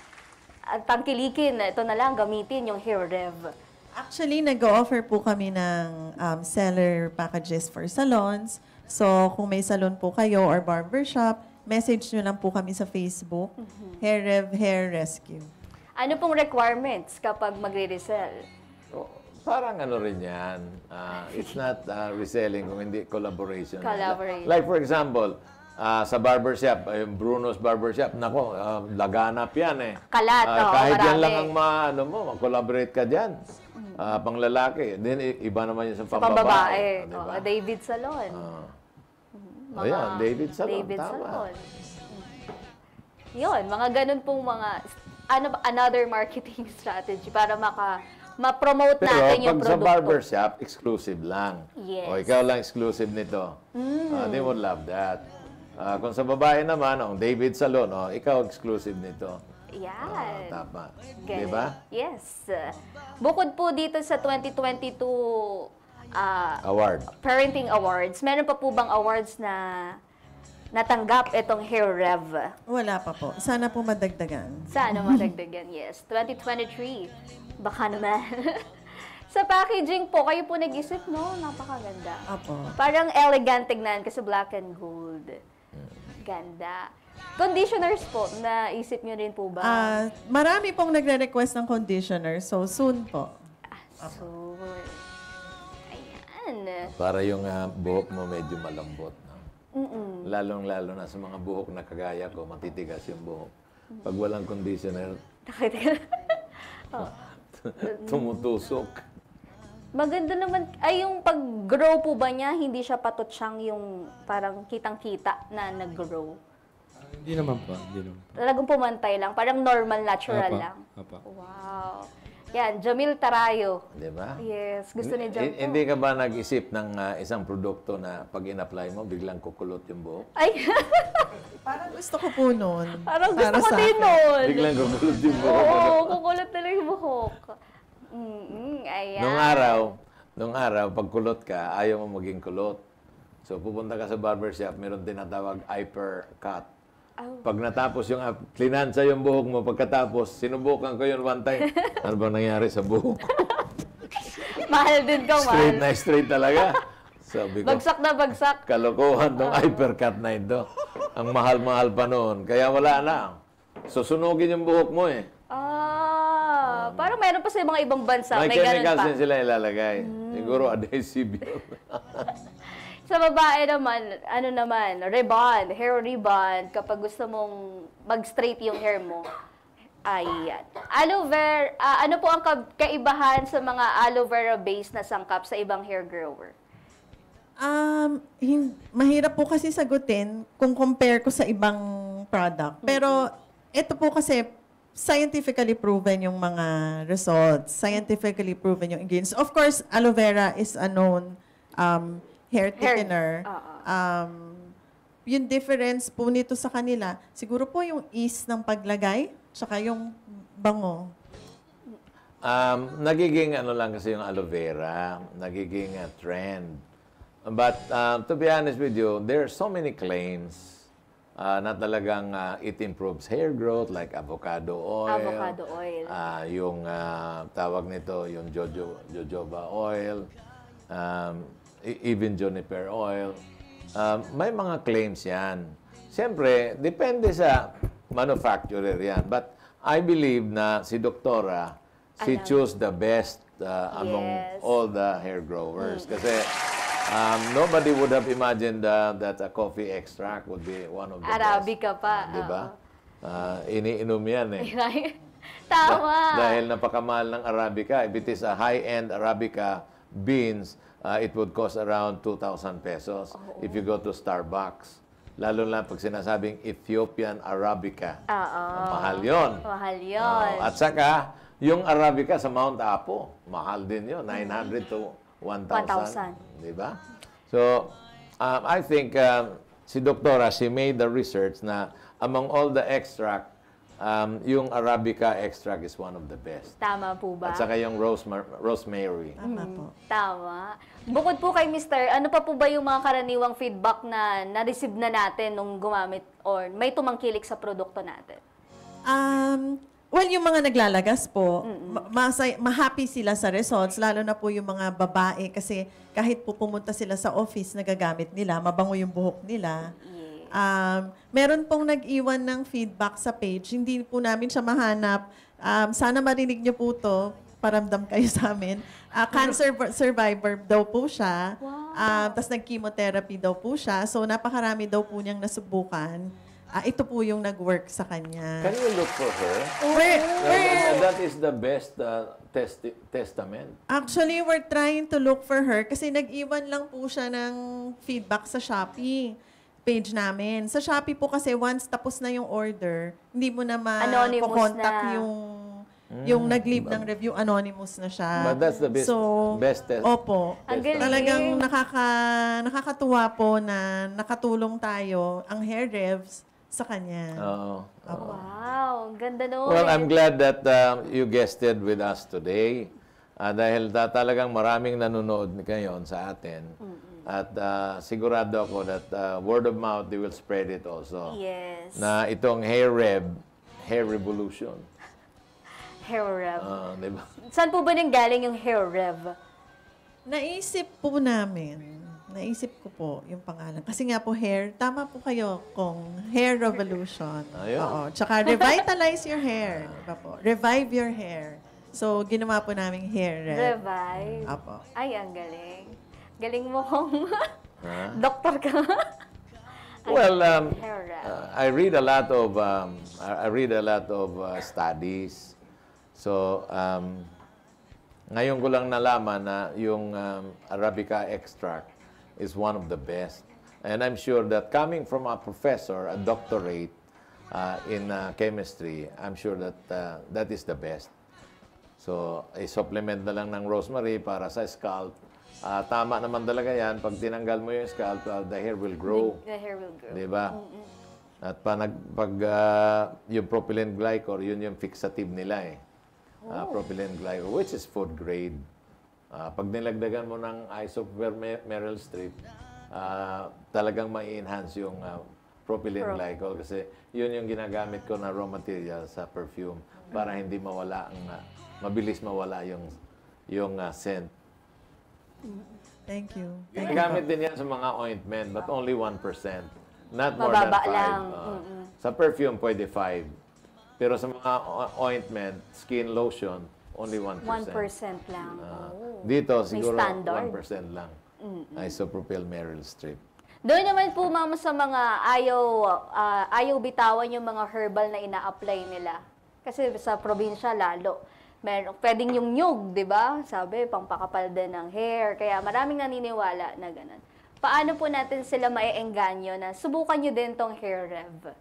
at tangkilikin, ito na lang gamitin yung hair rev. Actually, nag-offer po kami ng um, seller packages for salons. So, kung may salon po kayo or barbershop, message nyo lang po kami sa Facebook, mm -hmm. Hair Rev Hair Rescue. Ano pong requirements kapag magre-resell? Oh, parang ano rin yan. Uh, it's not uh, reselling, kung hindi collaboration. Collaboration. Like for example, uh, sa barbershop, yung eh, Bruno's barbershop, nako, uh, ah, laganap yan eh. Kalat, uh, ah, oh, Kahit marami. yan lang ang maano mo, mag-collaborate ka diyan. Uh, pang lalaki. Then, iba naman yun sa pambabae. Sa pambabae. Eh. Diba? David Salon. Uh, mga, oh yan, David Salon. David Tama. Salon. Yun, mga ganun pong mga ano, another marketing (laughs) strategy para maka ma-promote natin yung produkto. Pero sa barbershop, exclusive lang. Yes. O, ikaw lang exclusive nito. Mm. Uh, they would love that. Ah, kung sa babae naman, oh, David Salo, no? Oh, ikaw exclusive nito. Yan. Ah, tama. Di Galing. ba? Yes. Bukod po dito sa 2022 uh, ah, Award. Parenting Awards, meron pa po bang awards na natanggap itong Hair Rev? Wala pa po. Sana po madagdagan. Sana (laughs) madagdagan, yes. 2023. Baka naman. (laughs) sa packaging po, kayo po nag-isip, no? Napakaganda. Opo. Parang elegant tignan kasi black and gold. Ganda. Conditioners po, naisip nyo rin po ba? Ah, marami pong nagre-request ng conditioner, so soon po. Ah, so, ayan. Para yung ah, buhok mo medyo malambot. No? mm Lalong-lalo na sa mga buhok na kagaya ko, matitigas yung buhok. Pag walang conditioner, Nakita ka na? tumutusok. Maganda naman, ay yung pag-grow po ba niya, hindi siya patutsyang yung parang kitang-kita na nag-grow. Ah, hindi naman po, hindi naman po. Talagang pumantay lang, parang normal, natural Apa, lang. apa. Wow. Yan, Jamil Tarayo. Di ba? Yes, gusto ni Jam. Hindi ka ba nag-isip ng ah, isang produkto na pag in-apply mo, biglang kukulot yung buhok? Ay, (laughs) Parang gusto ko po noon. parang gusto Para ko din noon. Biglang kukulot yung buhok. Oo, kukulot talaga yung buhok. Mm-hmm. Ayan. Nung araw, nung araw, pag kulot ka, ayaw mo maging kulot. So, pupunta ka sa barbershop, meron tinatawag hypercut. Oh. Pag natapos yung, klinansa yung buhok mo, pagkatapos, sinubukan ko yun one time. (laughs) ano ba nangyari sa buhok ko? mahal din ko, mahal. Straight na straight talaga. Sabi ko, bagsak na bagsak. Kalokohan ng oh. cut na ito. Ang mahal-mahal pa noon. Kaya wala na. Susunugin yung buhok mo eh. Parang meron pa sa mga ibang bansa. May, may ganun pa. May sila ilalagay. Mm. Siguro (laughs) adhesive yun. (laughs) sa babae naman, ano naman, rebond, hair rebond, Kapag gusto mong mag-straight yung hair mo, Ayan. Aloe vera, uh, ano po ang kaibahan sa mga aloe vera based na sangkap sa ibang hair grower? Um, hin- mahirap po kasi sagutin kung compare ko sa ibang product. Pero mm-hmm. ito po kasi scientifically proven yung mga results, scientifically proven yung ingredients. Of course, aloe vera is a known um, hair thickener. Um, yung difference po nito sa kanila, siguro po yung ease ng paglagay, tsaka yung bango. Um, nagiging ano lang kasi yung aloe vera, nagiging a uh, trend. But um, to be honest with you, there are so many claims uh, na talagang uh, it improves hair growth like avocado oil. Avocado oil. Uh, yung uh, tawag nito, yung jojo, jojoba oil, um, e, even juniper oil. Um, may mga claims yan. Siyempre, depende sa manufacturer yan. But I believe na si Doktora, si choose the best uh, among yes. all the hair growers. Mm. Kasi Um, nobody would have imagined uh, that a coffee extract would be one of the Arabica best. pa. Uh, Di ba? Uh, iniinom yan eh. (laughs) Tama. dahil napakamahal ng Arabica. If it is a high-end Arabica beans, uh, it would cost around 2,000 pesos oh, if you go to Starbucks. Lalo na pag sinasabing Ethiopian Arabica. Oo. Mahal yon. Mahal yon. Uh, at saka, yung Arabica sa Mount Apo, mahal din yon. 900 to 1,000. 1,000. Di ba? So, um, I think um, si Doktora, she made the research na among all the extract, um, yung Arabica extract is one of the best. Tama po ba? At saka yung rosema- rosemary. Tama hmm, po. Tama. Bukod po kay Mr., ano pa po ba yung mga karaniwang feedback na na-receive na natin nung gumamit or may tumangkilik sa produkto natin? Um, Well, yung mga naglalagas po, mm-hmm. masay, mahappy sila sa results, lalo na po yung mga babae kasi kahit po pumunta sila sa office, nagagamit nila, mabango yung buhok nila. Um, meron pong nag-iwan ng feedback sa page, hindi po namin siya mahanap. Um, sana marinig niyo po to, paramdam kayo sa amin. Uh, cancer survivor daw po siya. Wow. Um, ah, Tapos nag-chemotherapy daw po siya. So napakarami daw po niyang nasubukan. Ah, ito po yung nag-work sa kanya. Can you look for her? We're, we're, That is the best uh, testi- testament. actually, we're trying to look for her kasi nag-iwan lang po siya ng feedback sa Shopee page namin. Sa Shopee po kasi once tapos na yung order, hindi mo na Anonymous ma-contact na. yung yung mm. nag-leave ng review, anonymous na siya. But that's the best- so, best test- Opo. Ang Talagang nakaka, nakakatuwa po na nakatulong tayo, ang hair revs, sa kanya. Oo. Oo. Wow, ang ganda noon. Well, I'm glad that uh, you guested with us today. Uh, dahil da, talagang maraming nanonood ngayon sa atin. Mm-mm. At uh, sigurado ako that uh, word of mouth, they will spread it also. Yes. Na itong hair rev, hair revolution. (laughs) Hair rev. Uh, diba? Saan po ba nang galing yung hair rev? Naisip po namin naisip ko po yung pangalan. Kasi nga po, hair, tama po kayo kung hair revolution. Ayun. Oo. Tsaka revitalize your hair. Diba po? Revive your hair. So, ginawa po namin hair red. Revive? Apo. Ay, ang galing. Galing mo kung huh? doktor ka. well, um, uh, I read a lot of um, I read a lot of uh, studies. So, um, ngayon ko lang nalaman na yung um, Arabica extract is one of the best. And I'm sure that coming from a professor, a doctorate uh, in uh, chemistry, I'm sure that uh, that is the best. So, i-supplement na lang ng rosemary para sa scalp. Uh, tama naman talaga yan. Pag tinanggal mo yung scalp, uh, the hair will grow. Mm, the, hair will grow. Diba? Mm -mm. At panag, pag uh, yung propylene glycol, yun yung fixative nila eh. Uh, oh. propylene glycol, which is food grade. Uh, pag nilagdagan mo ng Eyes of Meryl Streep, uh, talagang ma-enhance yung uh, propylene Pro. glycol kasi yun yung ginagamit ko na raw material sa perfume para hindi mawala ang uh, mabilis mawala yung yung uh, scent. Thank you. Thank Ginagamit din yan sa mga ointment but only 1%. Not more Mababa than 5. Lang. Uh, Sa perfume pwede 5. Pero sa mga ointment, skin lotion, Only 1%. 1% lang. Uh, dito, siguro 1% lang. Mm-hmm. Isopropyl Meryl Streep. Doon naman po, mama, sa mga ayaw, uh, ayaw bitawan yung mga herbal na ina-apply nila. Kasi sa probinsya, lalo. Meron, pwedeng yung nyug, di ba? Sabi, pampakapal din ng hair. Kaya maraming naniniwala na ganun. Paano po natin sila maienganyo na subukan nyo din tong hair rev?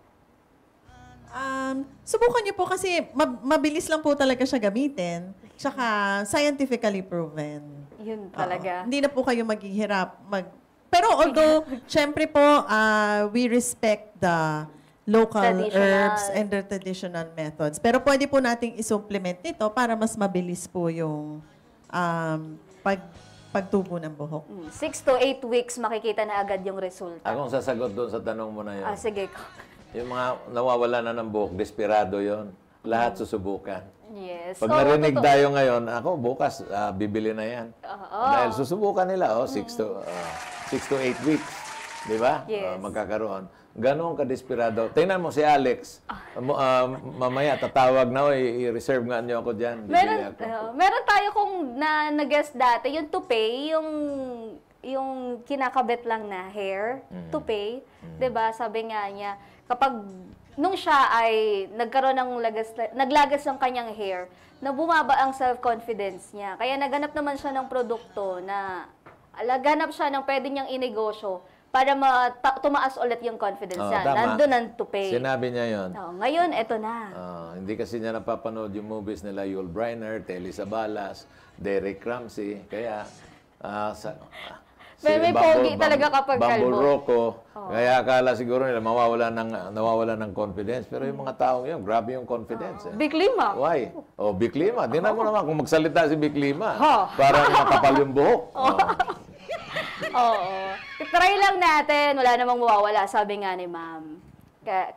Um, subukan niyo po kasi mabilis lang po talaga siya gamitin. Tsaka scientifically proven. Yun talaga. Oo. Hindi na po kayo maghihirap. Mag Pero although, (laughs) syempre po, uh, we respect the local herbs and the traditional methods. Pero pwede po nating isupplement nito para mas mabilis po yung um, pag pagtubo ng buhok. 6 hmm, to 8 weeks makikita na agad yung resulta. Akong sasagot doon sa tanong mo na yun. Ah, sige. Yung mga nawawala na ng buhok, desperado yon. Lahat susubukan. Yes. Pag Oo, narinig totoo. tayo ngayon, ako bukas, ah, bibili na yan. Oo. Dahil susubukan nila, oh, 6 mm. to, ah, six to 8 weeks. Di ba? Ah, yes. Ah, magkakaroon. Ganon ka-desperado. Tingnan mo si Alex. Ah. Mo- ah, mamaya, tatawag na, oy, oh, i-reserve nga niyo ako dyan. Meron, ako. oo, oh, meron tayo kung na, nag-guess dati, yung to pay, yung yung kinakabit lang na hair, to mm. toupee, mm. 'di ba? Sabi nga niya, kapag nung siya ay nagkaroon ng lagas, naglagas ng kanyang hair, na bumaba ang self-confidence niya. Kaya naganap naman siya ng produkto na alaganap siya ng pwede niyang inegosyo para ma- tumaas ulit yung confidence oh, niya. Tama. Nandun ang tupe. Sinabi niya yun. Oh, ngayon, eto na. Oh, hindi kasi niya napapanood yung movies nila Yul Briner, Telly Savalas, Derek Ramsey. Kaya, uh, sa, may, may pogi talaga kapag kalbo. Bambol Rocco. Oh. Kaya akala siguro nila mawawala ng, nawawala ng confidence. Pero yung mga taong yun, grabe yung confidence. Oh. Eh. Biklima. Why? Oh, Biklima. Di na mo naman kung magsalita si Biklima. Oh. Parang makapal yung buhok. (laughs) Oh. Oo. Try lang natin. Wala namang mawawala, sabi nga ni ma'am.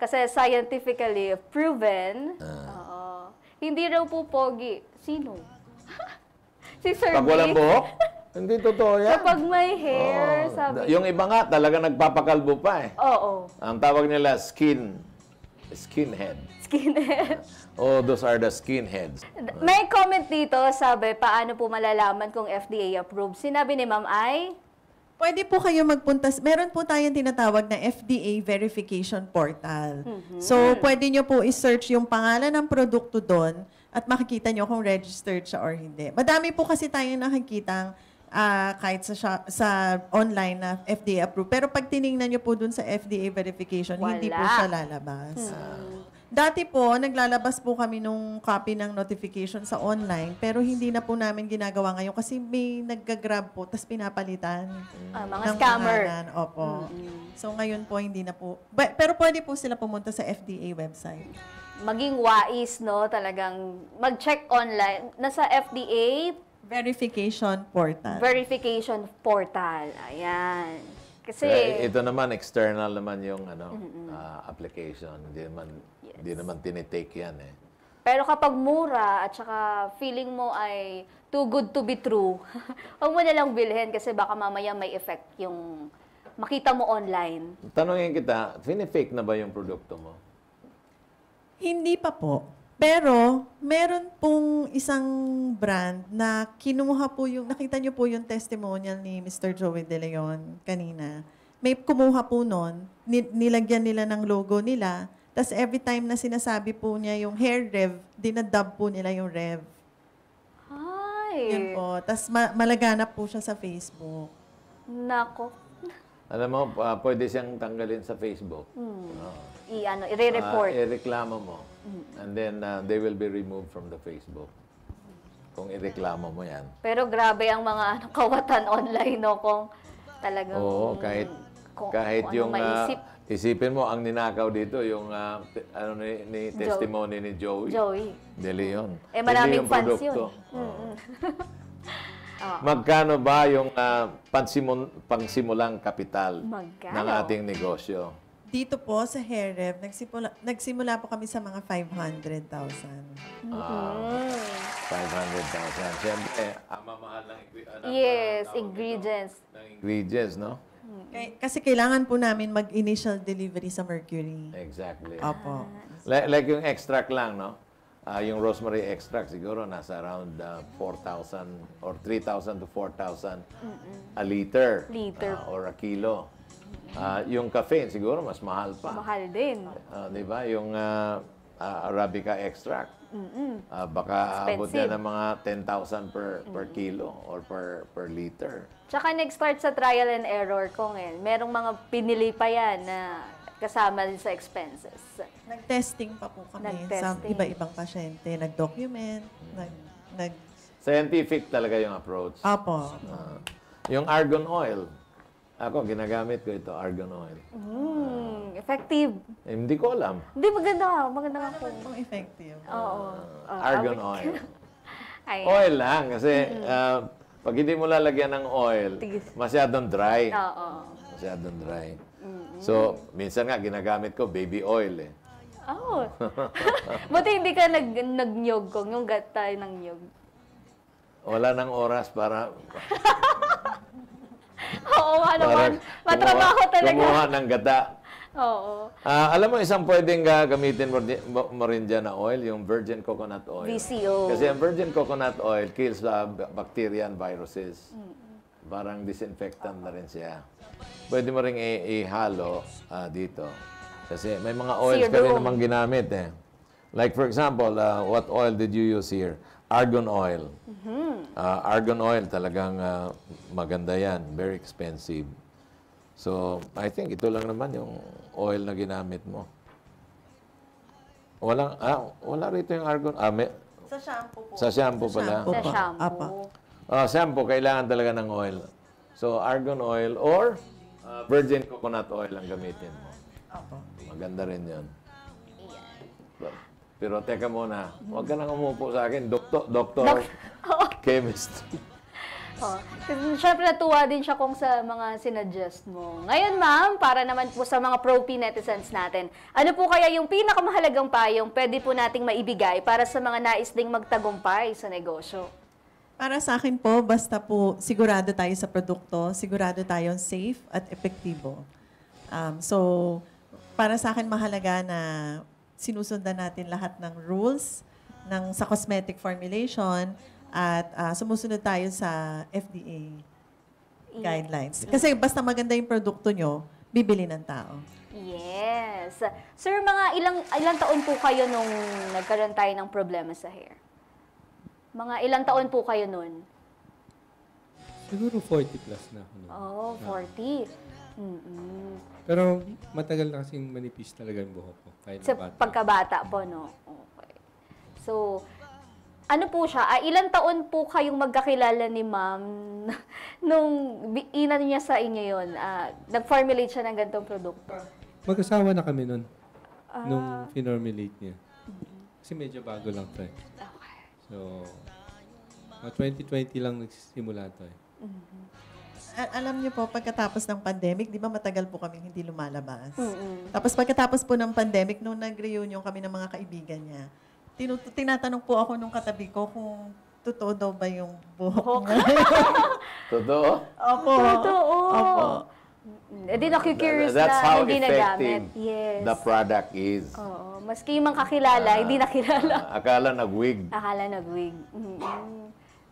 Kasi scientifically proven, uh. oo. hindi raw po pogi. Sino? (laughs) si Sir Pag walang buhok? (laughs) Hindi totoo yan. Kapag may hair, Oo. sabi... Yung iba nga, talaga nagpapakalbo pa eh. Oo. Ang tawag nila, skin. Skinhead. Skinhead. (laughs) Oh, those are the skinheads. May comment dito, sabi, paano po malalaman kung FDA approved? Sinabi ni Ma'am Ay, Pwede po kayo magpunta. Meron po tayong tinatawag na FDA verification portal. Mhm. So, pwede nyo po i-search yung pangalan ng produkto doon at makikita nyo kung registered siya or hindi. Madami po kasi tayong nakikitang uh, kahit sa, shop, sa online na FDA approved. Pero pag tiningnan nyo po dun sa FDA verification, Wala. hindi po siya lalabas. Hmm. Dati po, naglalabas po kami nung copy ng notification sa online, pero hindi na po namin ginagawa ngayon kasi may nagga-grab po, tapos pinapalitan. Ah, mga scammer. Pangalan. Opo. So ngayon po, hindi na po. But, pero pwede po sila pumunta sa FDA website maging wais, no? Talagang mag-check online. Nasa FDA, Verification portal. Verification portal. Ayan. Kasi... Kaya ito naman, external naman yung ano, mm-hmm. uh, application. Hindi naman, yes. naman tinitake yan eh. Pero kapag mura at saka feeling mo ay too good to be true, (laughs) huwag mo na lang bilhin kasi baka mamaya may effect yung makita mo online. Tanongin kita, fake na ba yung produkto mo? Hindi pa po. Pero, meron pong isang brand na kinuha po yung, nakita niyo po yung testimonial ni Mr. Joey De Leon kanina. May kumuha po nun, nilagyan nila ng logo nila, tapos every time na sinasabi po niya yung hair rev, dinadub po nila yung rev. Hi! Yan po. Tapos ma- malaganap po siya sa Facebook. Nako. Alam mo, uh, pwede siyang tanggalin sa Facebook. Hmm. Uh, i ano i-report. Uh, ah, ireklamo mo. Mm. And then uh, they will be removed from the Facebook. Kung ireklamo mo 'yan. Pero grabe ang mga ano kawatan online no kung talagang Oo, kahit kung, kahit kung yung Uh, isipin mo ang ninakaw dito yung uh, ano ni, ni testimony ni Joey. Joey. Deli yun. Eh maraming fans yun. Mm-hmm. (laughs) Magkano ba yung uh, pansimulang kapital Magkano? ng ating negosyo? Dito po sa Hair Rev, nagsimula, nagsimula po kami sa mga 500,000. Mm-hmm. Ah, 500,000. Siyempre, ang mamahal ng, ano, Yes, ang ingredients. nito? ng ingredients, no? Kay- Kasi kailangan po namin mag-initial delivery sa Mercury. Exactly. Opo. Ah. Like, like yung extract lang, no? Ah, yung rosemary extract siguro nasa around ah, 4,000 or 3,000 to 4,000 a liter, Liter. ah, or a kilo. Uh, yung caffeine, siguro mas mahal pa. Mahal din. Uh, di ba? Yung uh, uh, Arabica extract. Mm-mm. Uh, baka abot na ng mga 10,000 per, per kilo or per, per liter. Tsaka next start sa trial and error, ko Kongel. Merong mga pinili pa yan na kasama din sa expenses. Nag-testing pa po kami sa iba-ibang pasyente. Nag-document, mm. nag, nag... Scientific talaga yung approach. Apo. Uh, yung argon oil, ako, ginagamit ko ito, argan oil. Mm, effective. Eh, hindi ko alam. Hindi, maganda ka. Maganda ka po. Kung ano effective. Oo. Uh, ah, uh, ah, argan oil. (laughs) Ayan. Oil lang, kasi mm-hmm. uh, pag hindi mo lalagyan ng oil, masyadong dry. Oo. Masyadong dry. Mm-hmm. So, minsan nga, ginagamit ko baby oil eh. Oh. (laughs) (laughs) Buti hindi ka nag nagnyog kong yung gata ng nyog. Wala nang oras para Oo ano naman. Matrabaho talaga. Kumuha ng gata. Oo. Ah, alam mo, isang pwedeng ah, gamitin mo, rin dyan na oil, yung virgin coconut oil. VCO. Kasi ang virgin coconut oil kills the bacteria and viruses. Parang disinfectant na rin siya. Pwede mo rin ihalo ah, dito. Kasi may mga oils ka rin namang ginamit eh. Like for example, ah, what oil did you use here? Argon oil. Mm-hmm. Uh, argon oil talagang uh, maganda yan. Very expensive. So, I think ito lang naman yung oil na ginamit mo. Walang, ah, wala rito yung argon. Ah, may, sa shampoo po. Sa shampoo pala. Sa shampoo. Apa. Ah, shampoo, kailangan talaga ng oil. So, argon oil or uh, virgin coconut oil ang gamitin mo. Opo. Maganda rin yan. Pero teka muna, huwag ka nang umupo sa akin. Doktor, doktor, Dok- (laughs) chemist. (laughs) Oh. Siyempre, natuwa din siya kung sa mga sinadjust mo. Ngayon, ma'am, para naman po sa mga pro-P netizens natin, ano po kaya yung pinakamahalagang payong pwede po nating maibigay para sa mga nais ding magtagumpay sa negosyo? Para sa akin po, basta po sigurado tayo sa produkto, sigurado tayong safe at epektibo. Um, so, para sa akin mahalaga na sinusundan natin lahat ng rules ng sa cosmetic formulation at uh, sumusunod tayo sa FDA guidelines. Kasi basta maganda yung produkto nyo, bibili ng tao. Yes. Sir, mga ilang ilang taon po kayo nung nagkaroon tayo ng problema sa hair? Mga ilang taon po kayo nun? Siguro 40 plus na. Ano? Oh, 40. Mm-mm. Pero matagal na kasing manipis talaga yung buhok ko. Kahit sa bata. pagkabata po, no? Okay. So, ano po siya? Ah, ilan taon po kayong magkakilala ni ma'am (laughs) nung ina niya sa inyo yon? Ah, nag-formulate siya ng ganitong produkto? Magkasama na kami nun. Ah. Nung finormulate niya. Kasi medyo bago lang to eh. So, ah, 2020 lang nagsimula to eh. Mm-hmm alam niyo po, pagkatapos ng pandemic, di ba matagal po kami hindi lumalabas. Mm-mm. Tapos pagkatapos po ng pandemic, nung nag-reunion kami ng mga kaibigan niya, tinut- tinatanong po ako nung katabi ko kung totoo daw ba yung buhok niya. (laughs) totoo? Opo. Totoo. Opo. Hindi eh, na curious na That's how hindi effective nagamit. Yes. the product is. Oo. Maski yung mga kakilala, Ah, hindi nakilala. Ah, akala nag-wig. Akala nag-wig. Mm-mm.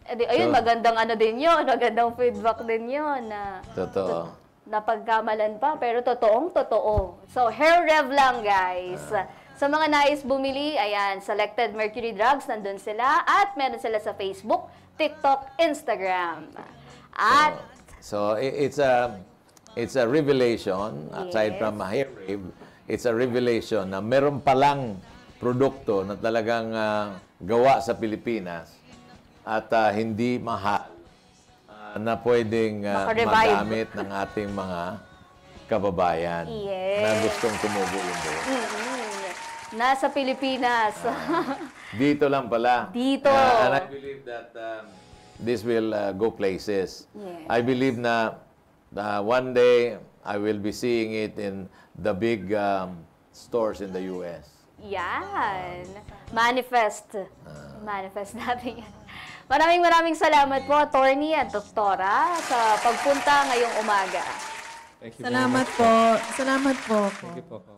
Eh, di, ayun, so, magandang ano din yun, (laughs) magandang feedback din yun na totoo. napagkamalan pa, pero totoong totoo. So, hair rev lang, guys. Uh, sa mga nais bumili, ayan, selected Mercury Drugs, nandun sila. At meron sila sa Facebook, TikTok, Instagram. At... So, so it's a it's a revelation, yes. aside from a hair rev, it's a revelation na meron palang produkto na talagang uh, gawa sa Pilipinas at uh, hindi mahal uh, ah, na pwedeng uh, magamit ng ating mga kababayan yes. na gustong tumubo yung buhay. Mm-hmm. Nasa Pilipinas. uh, dito lang pala. Dito. Uh, and I believe that um, this will uh, go places. Yes. I believe na uh, one day I will be seeing it in the big um, stores in the U.S. Yan. Manifest. Ah. Manifest natin yan. Maraming maraming salamat po, attorney at doktora, sa pagpunta ngayong umaga. Thank you Salamat po. Salamat po. Thank you po.